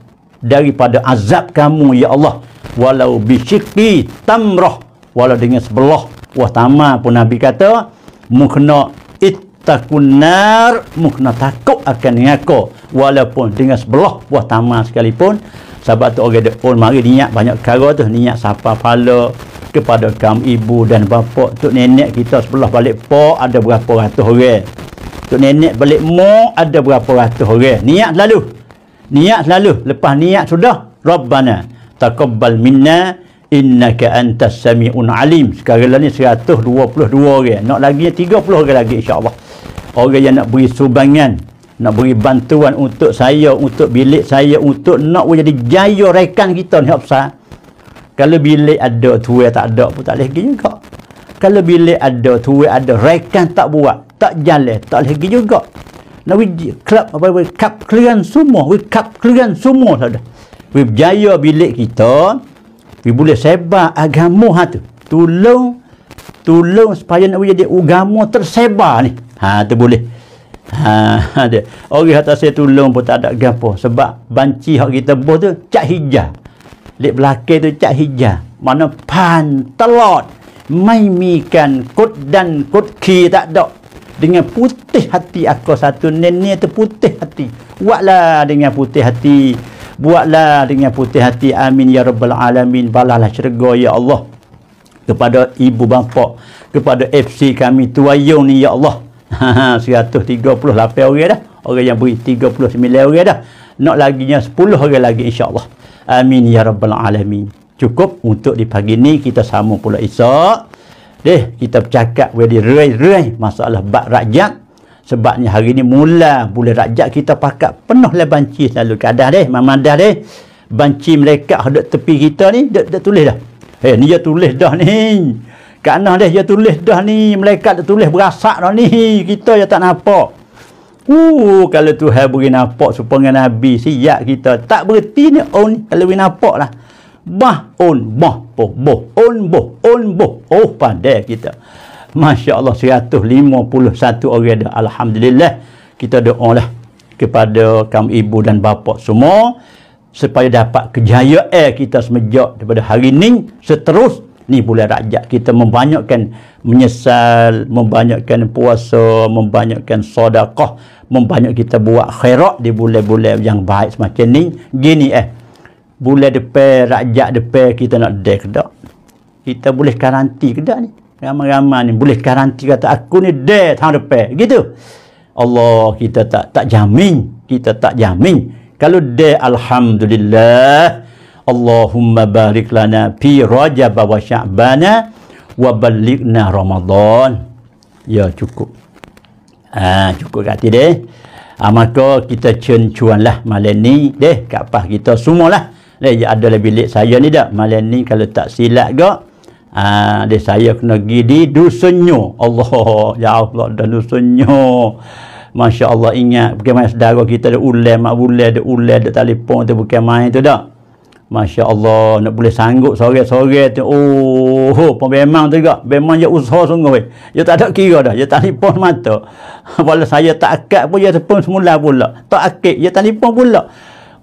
daripada azab kamu ya Allah walau bisyiqi tamrah walau dengan sebelah wah tamah pun Nabi kata mukna ittakunnar mukna takut akan nyako walaupun dengan sebelah wah tamah sekalipun sahabat tu orang dia oh mari niat banyak perkara tu niat siapa pala kepada kaum ibu dan bapa tu nenek kita sebelah balik po ada berapa ratus orang tu nenek balik mu ada berapa ratus orang niat lalu niat selalu lepas niat sudah rabbana taqabbal minna innaka antas samiun alim sekarang ni 122 orang nak lagi 30 orang lagi insyaallah orang yang nak beri sumbangan nak beri bantuan untuk saya untuk bilik saya untuk nak jadi jaya rekan kita ni apa kalau bilik ada tuai tak ada pun tak boleh pergi juga kalau bilik ada tuai ada rekan tak buat tak jalan tak boleh pergi juga nak we club apa we cup kelian semua we cup kelian semua sudah we berjaya bilik kita we boleh sebar agama ha tu tolong tolong supaya nak we jadi agama tersebar ni ha tu boleh ha ada orang kata saya tolong pun tak ada gapo sebab banci hak kita bos tu cak hijau lek belakang tu cak hijau mana pan telot mai mikan kod dan kod ki tak dok dengan putih hati aku satu nenek tu putih hati buatlah dengan putih hati buatlah dengan putih hati amin ya rabbal alamin balalah syurga ya Allah kepada ibu bapa kepada FC kami tuayung ni ya Allah 138 orang dah orang yang beri 39 orang dah nak laginya 10 orang lagi insyaAllah amin ya rabbal alamin cukup untuk di pagi ni kita sama pula esok Deh, kita bercakap wadi rai-rai masalah bak rakyat. Sebabnya hari ni mula boleh rakyat kita pakat penuh lah banci selalu. Kadang deh, mamadah deh. Banci mereka ada tepi kita ni, dia, dia tulis dah. Eh, hey, ni dia tulis dah ni. Kerana deh, dia tulis dah ni. Mereka dia tulis berasak dah ni. Kita je tak nampak. Uh, kalau Tuhan beri nampak supaya Nabi siap kita. Tak berhenti ni on. Kalau beri nampak lah. Bah on, bah poh boh on boh on boh oh pandai kita Masya Allah 151 orang dah Alhamdulillah kita doa lah kepada kaum ibu dan bapa semua supaya dapat kejayaan kita semenjak daripada hari ini seterus ni boleh rajak kita membanyakkan menyesal membanyakkan puasa membanyakkan sodakah membanyak kita buat khairat di bulan-bulan yang baik semacam ni gini eh bulan depan, rakyat depan kita nak dek dak. Kita boleh karanti ke dak ni? Ramai-ramai ni boleh karanti kata aku ni dek tahun depan. Gitu. Allah kita tak tak jamin, kita tak jamin. Kalau dek alhamdulillah. Allahumma barik lana fi Rajab wa Sya'ban wa ballighna Ramadan. Ya cukup. Ah ha, cukup kata dia. Ha, maka kita cencuanlah malam ni deh kat pas kita semualah Eh, ya ada lah bilik saya ni dah. Malam ni kalau tak silap ke, ah uh, saya kena pergi di dusunnya. Allah, ya Allah dah dusunnya. Masya Allah ingat bagaimana saudara kita ada ulang, mak ulang, ada ulang, ada telefon tu bukan main tu dah. Masya Allah nak boleh sanggup sore-sore tu. Oh, oh pun memang tu juga. Memang dia usaha sungguh. Dia tak ada kira dah. Dia telefon mata. Walau saya tak akad pun, dia telefon semula pula. Tak akad, dia telefon pula.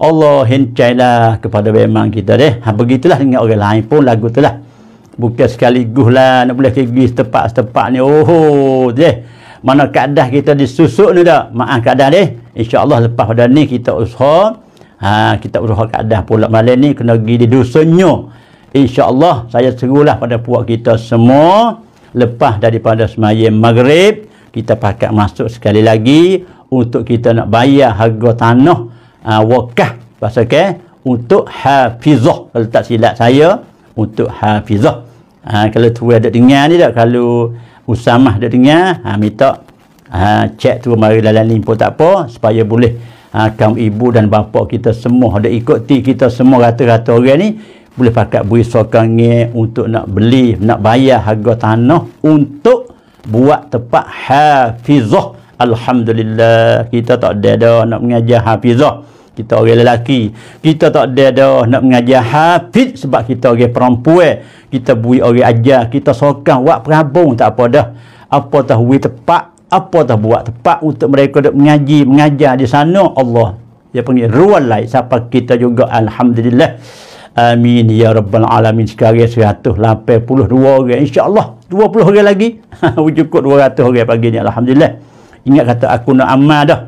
Allah hincailah kepada memang kita deh. Ha, begitulah dengan orang lain pun lagu tu lah. Bukan sekaligus lah. Nak boleh pergi setepak-setepak ni. Oh, deh. Mana kadah kita disusuk ni dah Maaf kadah deh. InsyaAllah lepas pada ni kita usaha. Ha, kita usaha kadah pula malam ni. Kena pergi di dusunnya. InsyaAllah saya serulah pada puak kita semua. Lepas daripada semayang maghrib. Kita pakai masuk sekali lagi. Untuk kita nak bayar harga tanah. Ah, wakaf bahasa ke untuk hafizah kalau tak silap saya untuk hafizah ha, kalau tu ada dengar ni tak kalau usamah ada dengar ha, minta ha, cek tu mari dalam limpo tak apa supaya boleh ha, kaum ibu dan bapa kita semua ada ikuti kita semua rata-rata orang ni boleh pakai beri sokong untuk nak beli nak bayar harga tanah untuk buat tempat hafizah Alhamdulillah kita tak ada dah nak mengajar hafizah kita orang lelaki kita tak ada dah nak mengajar hafiz sebab kita orang perempuan kita bui orang ajar kita sokong buat perabung tak apa dah apa tahu tepat apa tahu buat tepat untuk mereka nak mengaji mengajar di sana Allah dia panggil ruang lain siapa kita juga Alhamdulillah Amin Ya Rabbal Alamin sekarang 182 orang insyaAllah 20 orang lagi cukup 200 orang pagi ni Alhamdulillah ingat kata aku nak amal dah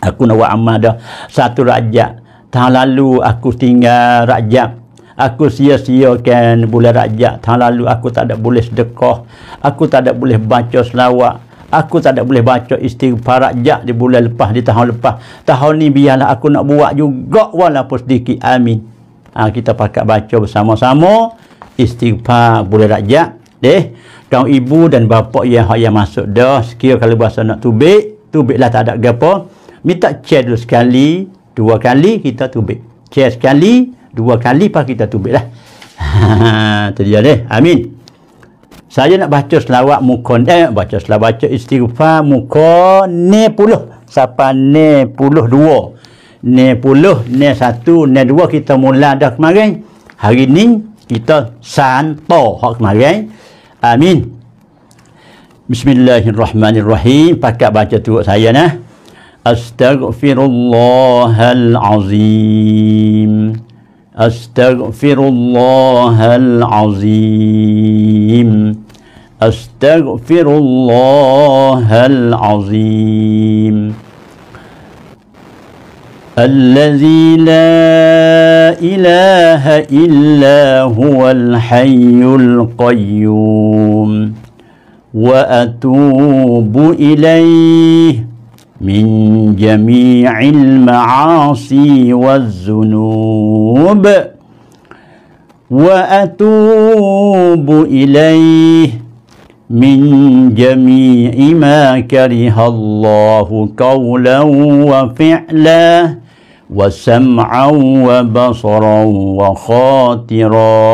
aku nak buat amal dah satu rajab tahun lalu aku tinggal rajab aku sia-siakan bulan rajab tahun lalu aku tak ada boleh sedekah aku tak ada boleh baca selawat aku tak ada boleh baca istighfar rajab di bulan lepas di tahun lepas tahun ni biarlah aku nak buat juga walaupun sedikit amin ha, kita pakat baca bersama-sama istighfar bulan rajab deh kau ibu dan bapa yang hak yang masuk dah sekira kalau bahasa nak tubik lah tak ada gapo minta cek dulu sekali dua kali kita tubik cek sekali dua kali pak kita tubiklah terjadi deh amin saya nak baca selawat mukon, eh, baca selawat baca istighfar mukon ne puluh siapa ne puluh dua ne puluh ne satu ne dua kita mula dah kemarin hari ni kita santo hak kemarin Amin. Bismillahirrahmanirrahim. Pakat baca tu saya nah. Astaghfirullahal azim. Astaghfirullahal azim. Astaghfirullahal azim. الذي لا إله إلا هو الحي القيوم وأتوب إليه من جميع المعاصي والذنوب وأتوب إليه من جميع ما كره الله قولا وفعلا وسمعا وبصرا وخاطرا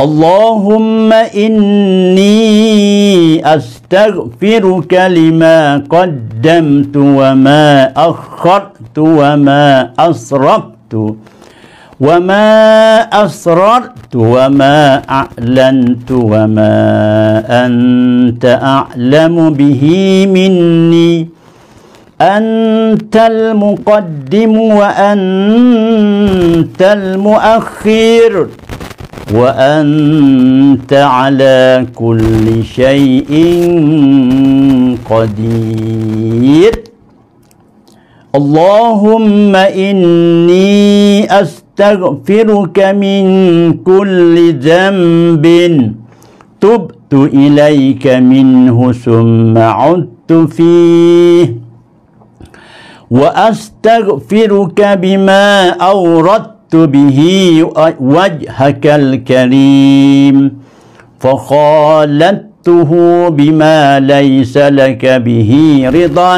اللهم إني أستغفرك لما قدمت وما أخرت وما أسرفت وما أسررت وما أعلنت وما أنت أعلم به مني أنت المقدم وأنت المؤخر وأنت على كل شيء قدير اللهم إني أستغفرك من كل ذنب تبت إليك منه ثم عدت فيه وأستغفرك بما أوردت به وجهك الكريم فخالته بما ليس لك به رضا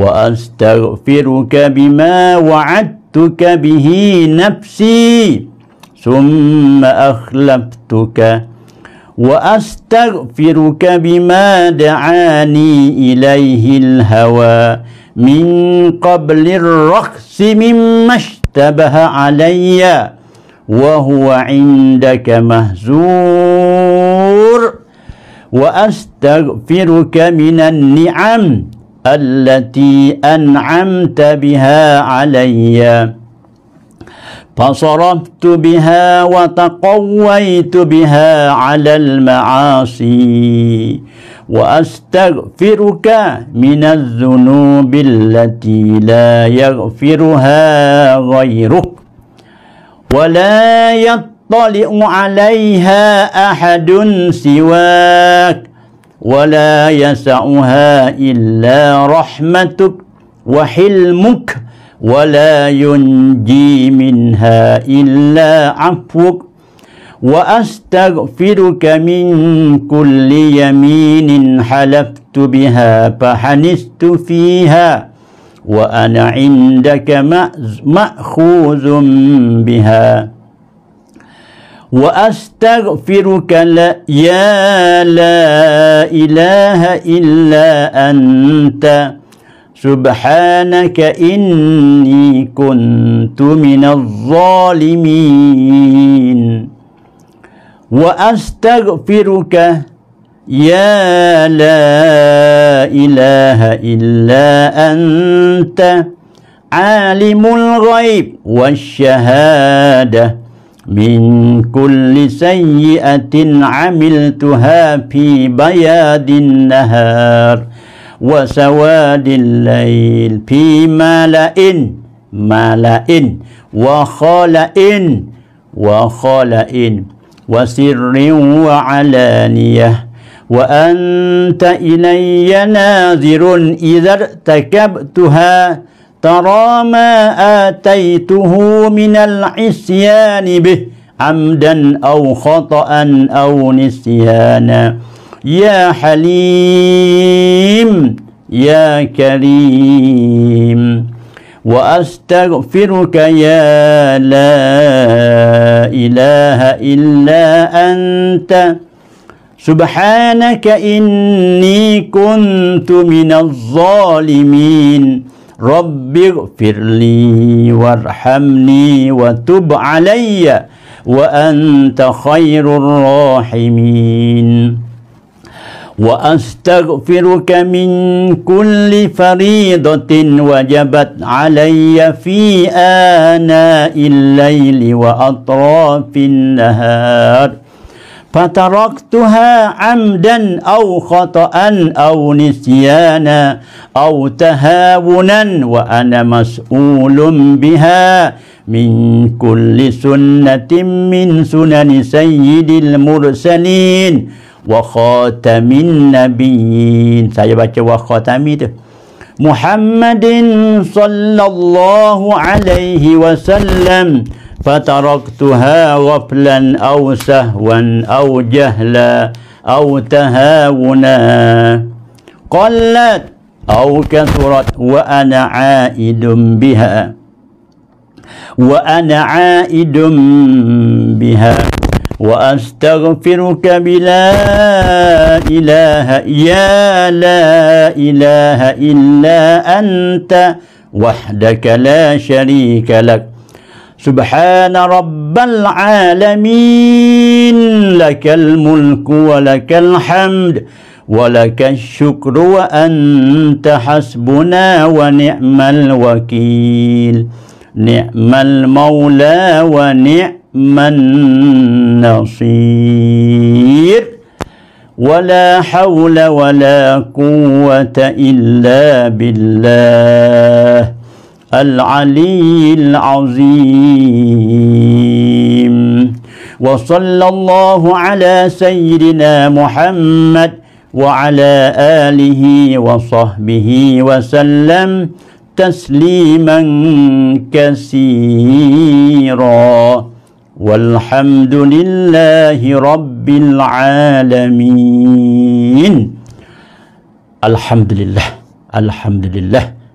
وأستغفرك بما وعدتك به نفسي ثم أخلفتك وأستغفرك بما دعاني إليه الهوى من قبل الرخص مما اشتبه علي وهو عندك مهزور وأستغفرك من النعم التي أنعمت بها عليّ فصرفت بها وتقويت بها على المعاصي واستغفرك من الذنوب التي لا يغفرها غيرك ولا يطلع عليها احد سواك ولا يسعها الا رحمتك وحلمك ولا ينجي منها إلا عفوك وأستغفرك من كل يمين حلفت بها فحنست فيها وأنا عندك مأخوذ بها وأستغفرك لا يا لا إله إلا أنت سبحانك إني كنت من الظالمين وأستغفرك يا لا إله إلا أنت عالم الغيب والشهادة من كل سيئة عملتها في بياد النهار وسواد الليل في ملأ ملأ وخلأ وخلأ وسر وعلانية وأنت إلي ناظر إذا ارتكبتها ترى ما آتيته من العصيان به عمدا أو خطأ أو نسيانا يا حليم يا كريم وأستغفرك يا لا إله إلا أنت سبحانك إني كنت من الظالمين رب اغفر لي وارحمني وتب علي وأنت خير الراحمين وأستغفرك من كل فريضة وجبت علي في آناء الليل وأطراف النهار فتركتها عمدا أو خطأ أو نسيانا أو تهاونا وأنا مسؤول بها من كل سنة من سنن سيد المرسلين wa khatamin nabiyyin saya baca wa khatami tu Muhammadin sallallahu alaihi wasallam fataraktuha ghaflan aw sahwan aw jahla aw tahawuna qallat aw kathurat wa ana aidum biha wa ana aidum biha وأستغفرك بلا إله يا لا إله إلا أنت وحدك لا شريك لك سبحان رب العالمين لك الملك ولك الحمد ولك الشكر وأنت حسبنا ونعم الوكيل نعم المولى ونعم من نصير ولا حول ولا قوة إلا بالله العلي العظيم وصلى الله على سيدنا محمد وعلى آله وصحبه وسلم تسليما كثيرا والحمد لله رب Alhamdulillah.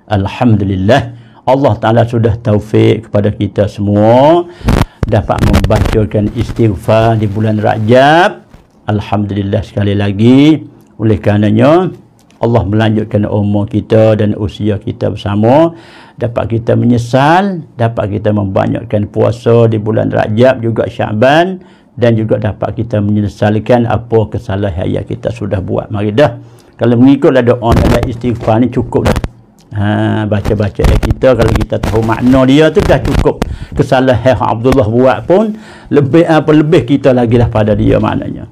الحمد لله Allah Ta'ala sudah taufik kepada kita semua dapat membacakan istighfar di bulan Rajab Alhamdulillah sekali lagi oleh karenanya Allah melanjutkan umur kita dan usia kita bersama dapat kita menyesal dapat kita membanyakkan puasa di bulan Rajab juga Syaban dan juga dapat kita menyesalkan apa kesalahan yang kita sudah buat mari dah kalau mengikutlah doa dan istighfar ni cukup dah ha, baca-baca kita kalau kita tahu makna dia tu dah cukup kesalahan Abdullah buat pun lebih apa lebih kita lagi lah pada dia maknanya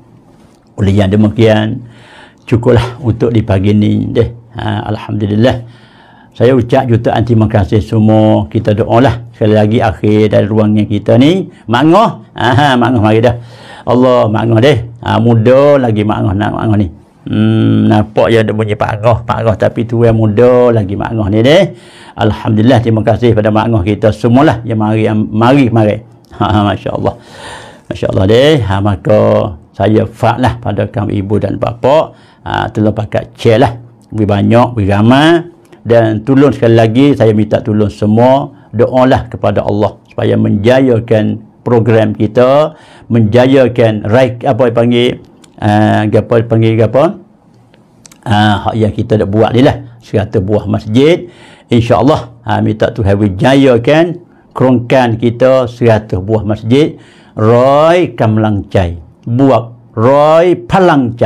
oleh yang demikian cukuplah untuk di pagi ni deh ha, Alhamdulillah saya ucap jutaan terima kasih semua kita doa lah sekali lagi akhir dari ruangnya kita ni mangoh ha, ha mangoh mari dah Allah mangoh deh ha, muda lagi mangoh nak mangoh ni hmm, nampak yang ada bunyi pakroh pakroh tapi tu yang muda lagi mangoh ni deh Alhamdulillah terima kasih pada mangoh kita semualah yang mari yang mari kemarin ha, ha, Masya Allah Masya Allah deh ha, maka saya fak lah pada kamu ibu dan bapa ha, tolong pakai cek lah lebih banyak, lebih ramai dan tolong sekali lagi saya minta tolong semua doa lah kepada Allah supaya menjayakan program kita menjayakan raik apa yang panggil uh, apa yang panggil apa uh, yang kita dah buat ni lah serata buah masjid insyaAllah uh, minta Tuhan berjayakan kerongkan kita serata buah masjid Roy Kamlang buat บวกร้อยพลังใจ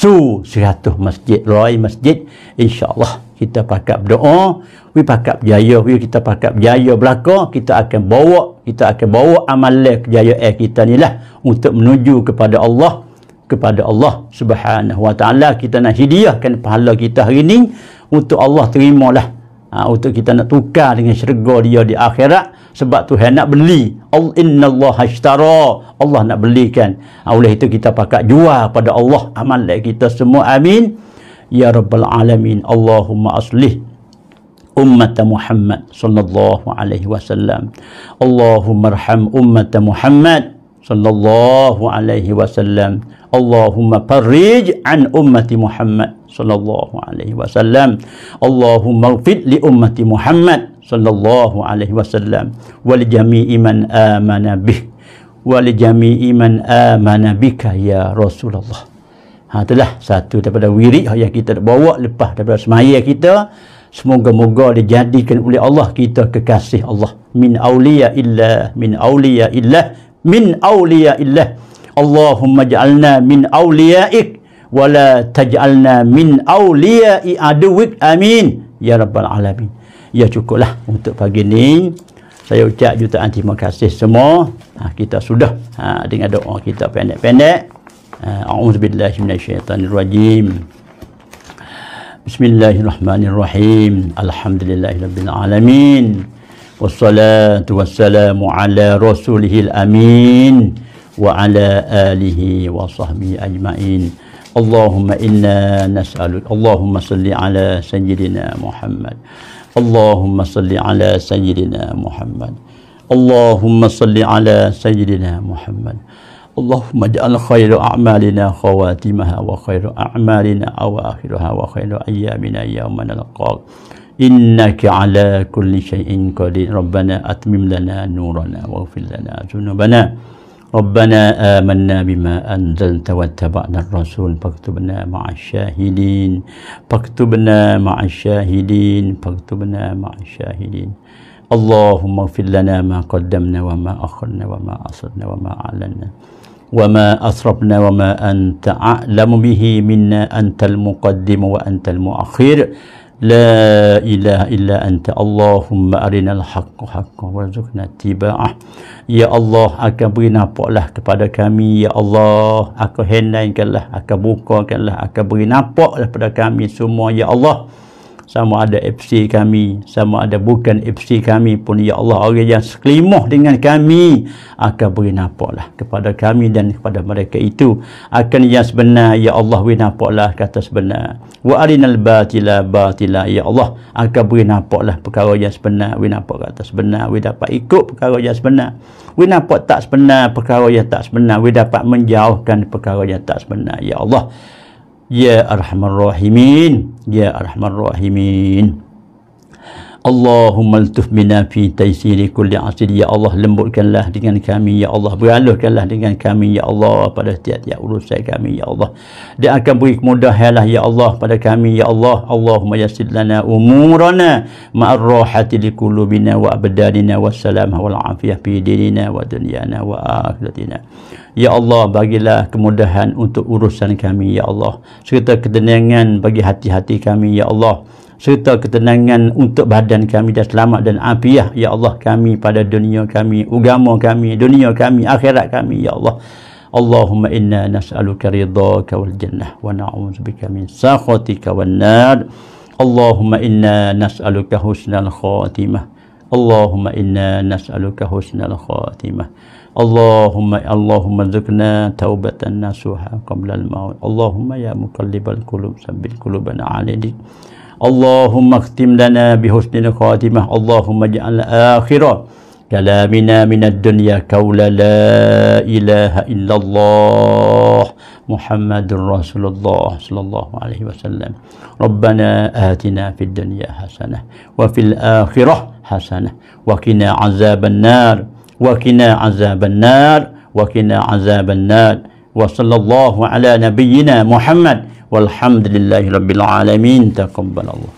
สู้สิ่ตมัสยิดร้อยมัสยิดอินชาอัลลอฮ์ kita pakap doa we pakap jaya we kita pakai jaya belaka kita akan bawa kita akan bawa amalan kejayaan kita ni lah untuk menuju kepada Allah kepada Allah subhanahu wa ta'ala kita nak hidiahkan pahala kita hari ni untuk Allah terimalah ha, untuk kita nak tukar dengan syurga dia di akhirat sebab tu hendak beli all inna Allah hashtara Allah nak belikan ha, oleh itu kita pakat jual pada Allah aman lah kita semua amin ya rabbal alamin Allahumma aslih ummat Muhammad sallallahu alaihi wasallam Allahumma arham ummat Muhammad sallallahu alaihi wasallam Allahumma farrij an ummati Muhammad sallallahu alaihi wasallam Allahumma ufid li ummati Muhammad sallallahu alaihi wasallam wal jami'i man amana bih wal jami'i man amana bika ya Rasulullah ha, itulah satu daripada wirik yang kita bawa lepas daripada semaya kita semoga-moga dijadikan oleh Allah kita kekasih Allah min auliya illa min auliya illa min auliya illa. Allahumma ja'alna min awliya'ik wala taj'alna min awliya'i aduwik amin ya rabbal alamin ya cukuplah untuk pagi ni saya ucap jutaan terima kasih semua ha, kita sudah ha, dengan doa kita pendek-pendek ha, A'udzubillahiminasyaitanirrajim Bismillahirrahmanirrahim Alhamdulillahirrabbilalamin Wassalatu wassalamu ala rasulihil amin Wa ala alihi wa sahbihi ajma'in Allahumma inna nas'alu Allahumma salli ala sayyidina Muhammad اللهم صل على سيدنا محمد اللهم صل على سيدنا محمد اللهم اجعل خير اعمالنا خواتمها وخير اعمالنا اواخرها وخير ايامنا يوم نلقاك انك على كل شيء قدير ربنا اتمم لنا نورنا واغفر لنا ذنوبنا ربنا آمنا بما أنزلت واتبعنا الرسول فاكتبنا مع الشاهدين فاكتبنا مع الشاهدين فاكتبنا مع الشاهدين اللهم اغفر لنا ما قدمنا وما أخرنا وما أصرنا وما أعلنا وما أسربنا وما أنت أعلم به منا أنت المقدم وأنت المؤخر لا إله إلا أنت اللهم أرنا الحق حقا وارزقنا اتباعه يا الله akan beri nampak kepada kami Ya Allah akan hendainkan lah akan buka lah akan beri nampak kepada kami semua Ya Allah sama ada FC kami sama ada bukan FC kami pun ya Allah orang yang sekelimah dengan kami akan beri nampaklah kepada kami dan kepada mereka itu akan yang sebenar ya Allah beri nampaklah kata sebenar wa arinal batila batila ya Allah akan beri nampaklah perkara yang sebenar beri nampak kata sebenar we dapat ikut perkara yang sebenar we nampak tak sebenar perkara yang tak sebenar we dapat menjauhkan perkara yang tak sebenar ya Allah ya arhamar rahimin ya arhamar rahimin Allahumma altuf bina fi taysiri kulli asir ya Allah lembutkanlah dengan kami ya Allah beralihkanlah dengan kami ya Allah pada tiap-tiap urusan kami ya Allah dia akan beri kemudahanlah ya Allah pada kami ya Allah Allahumma yassir lana umurana ma'ar rahati liqulubina wa abdanina wassalamah wal afiyah fi dinina wa dunyana wa akhiratina Ya Allah, bagilah kemudahan untuk urusan kami, Ya Allah. Serta ketenangan bagi hati-hati kami, Ya Allah. Serta ketenangan untuk badan kami dan selamat dan afiah, Ya Allah kami pada dunia kami, agama kami, dunia kami, akhirat kami, Ya Allah. Allahumma inna nasalu ridhaka wal jannah wa na'udzu min sakhatika wan nar. Allahumma inna nas'aluka husnal khatimah. Allahumma inna nas'aluka husnal khatimah. اللهم اللهم ارزقنا توبة نصوحا قبل الموت اللهم يا مقلب القلوب ثبت قلوبنا على دي. اللهم اختم لنا بحسن الخاتمة اللهم اجعل آخر كلامنا من الدنيا قول لا إله إلا الله محمد رسول الله صلى الله عليه وسلم ربنا آتنا في الدنيا حسنة وفي الآخرة حسنة وقنا عذاب النار وكنا عذاب النار وكنا عذاب النار وصلى الله على نبينا محمد والحمد لله رب العالمين تقبل الله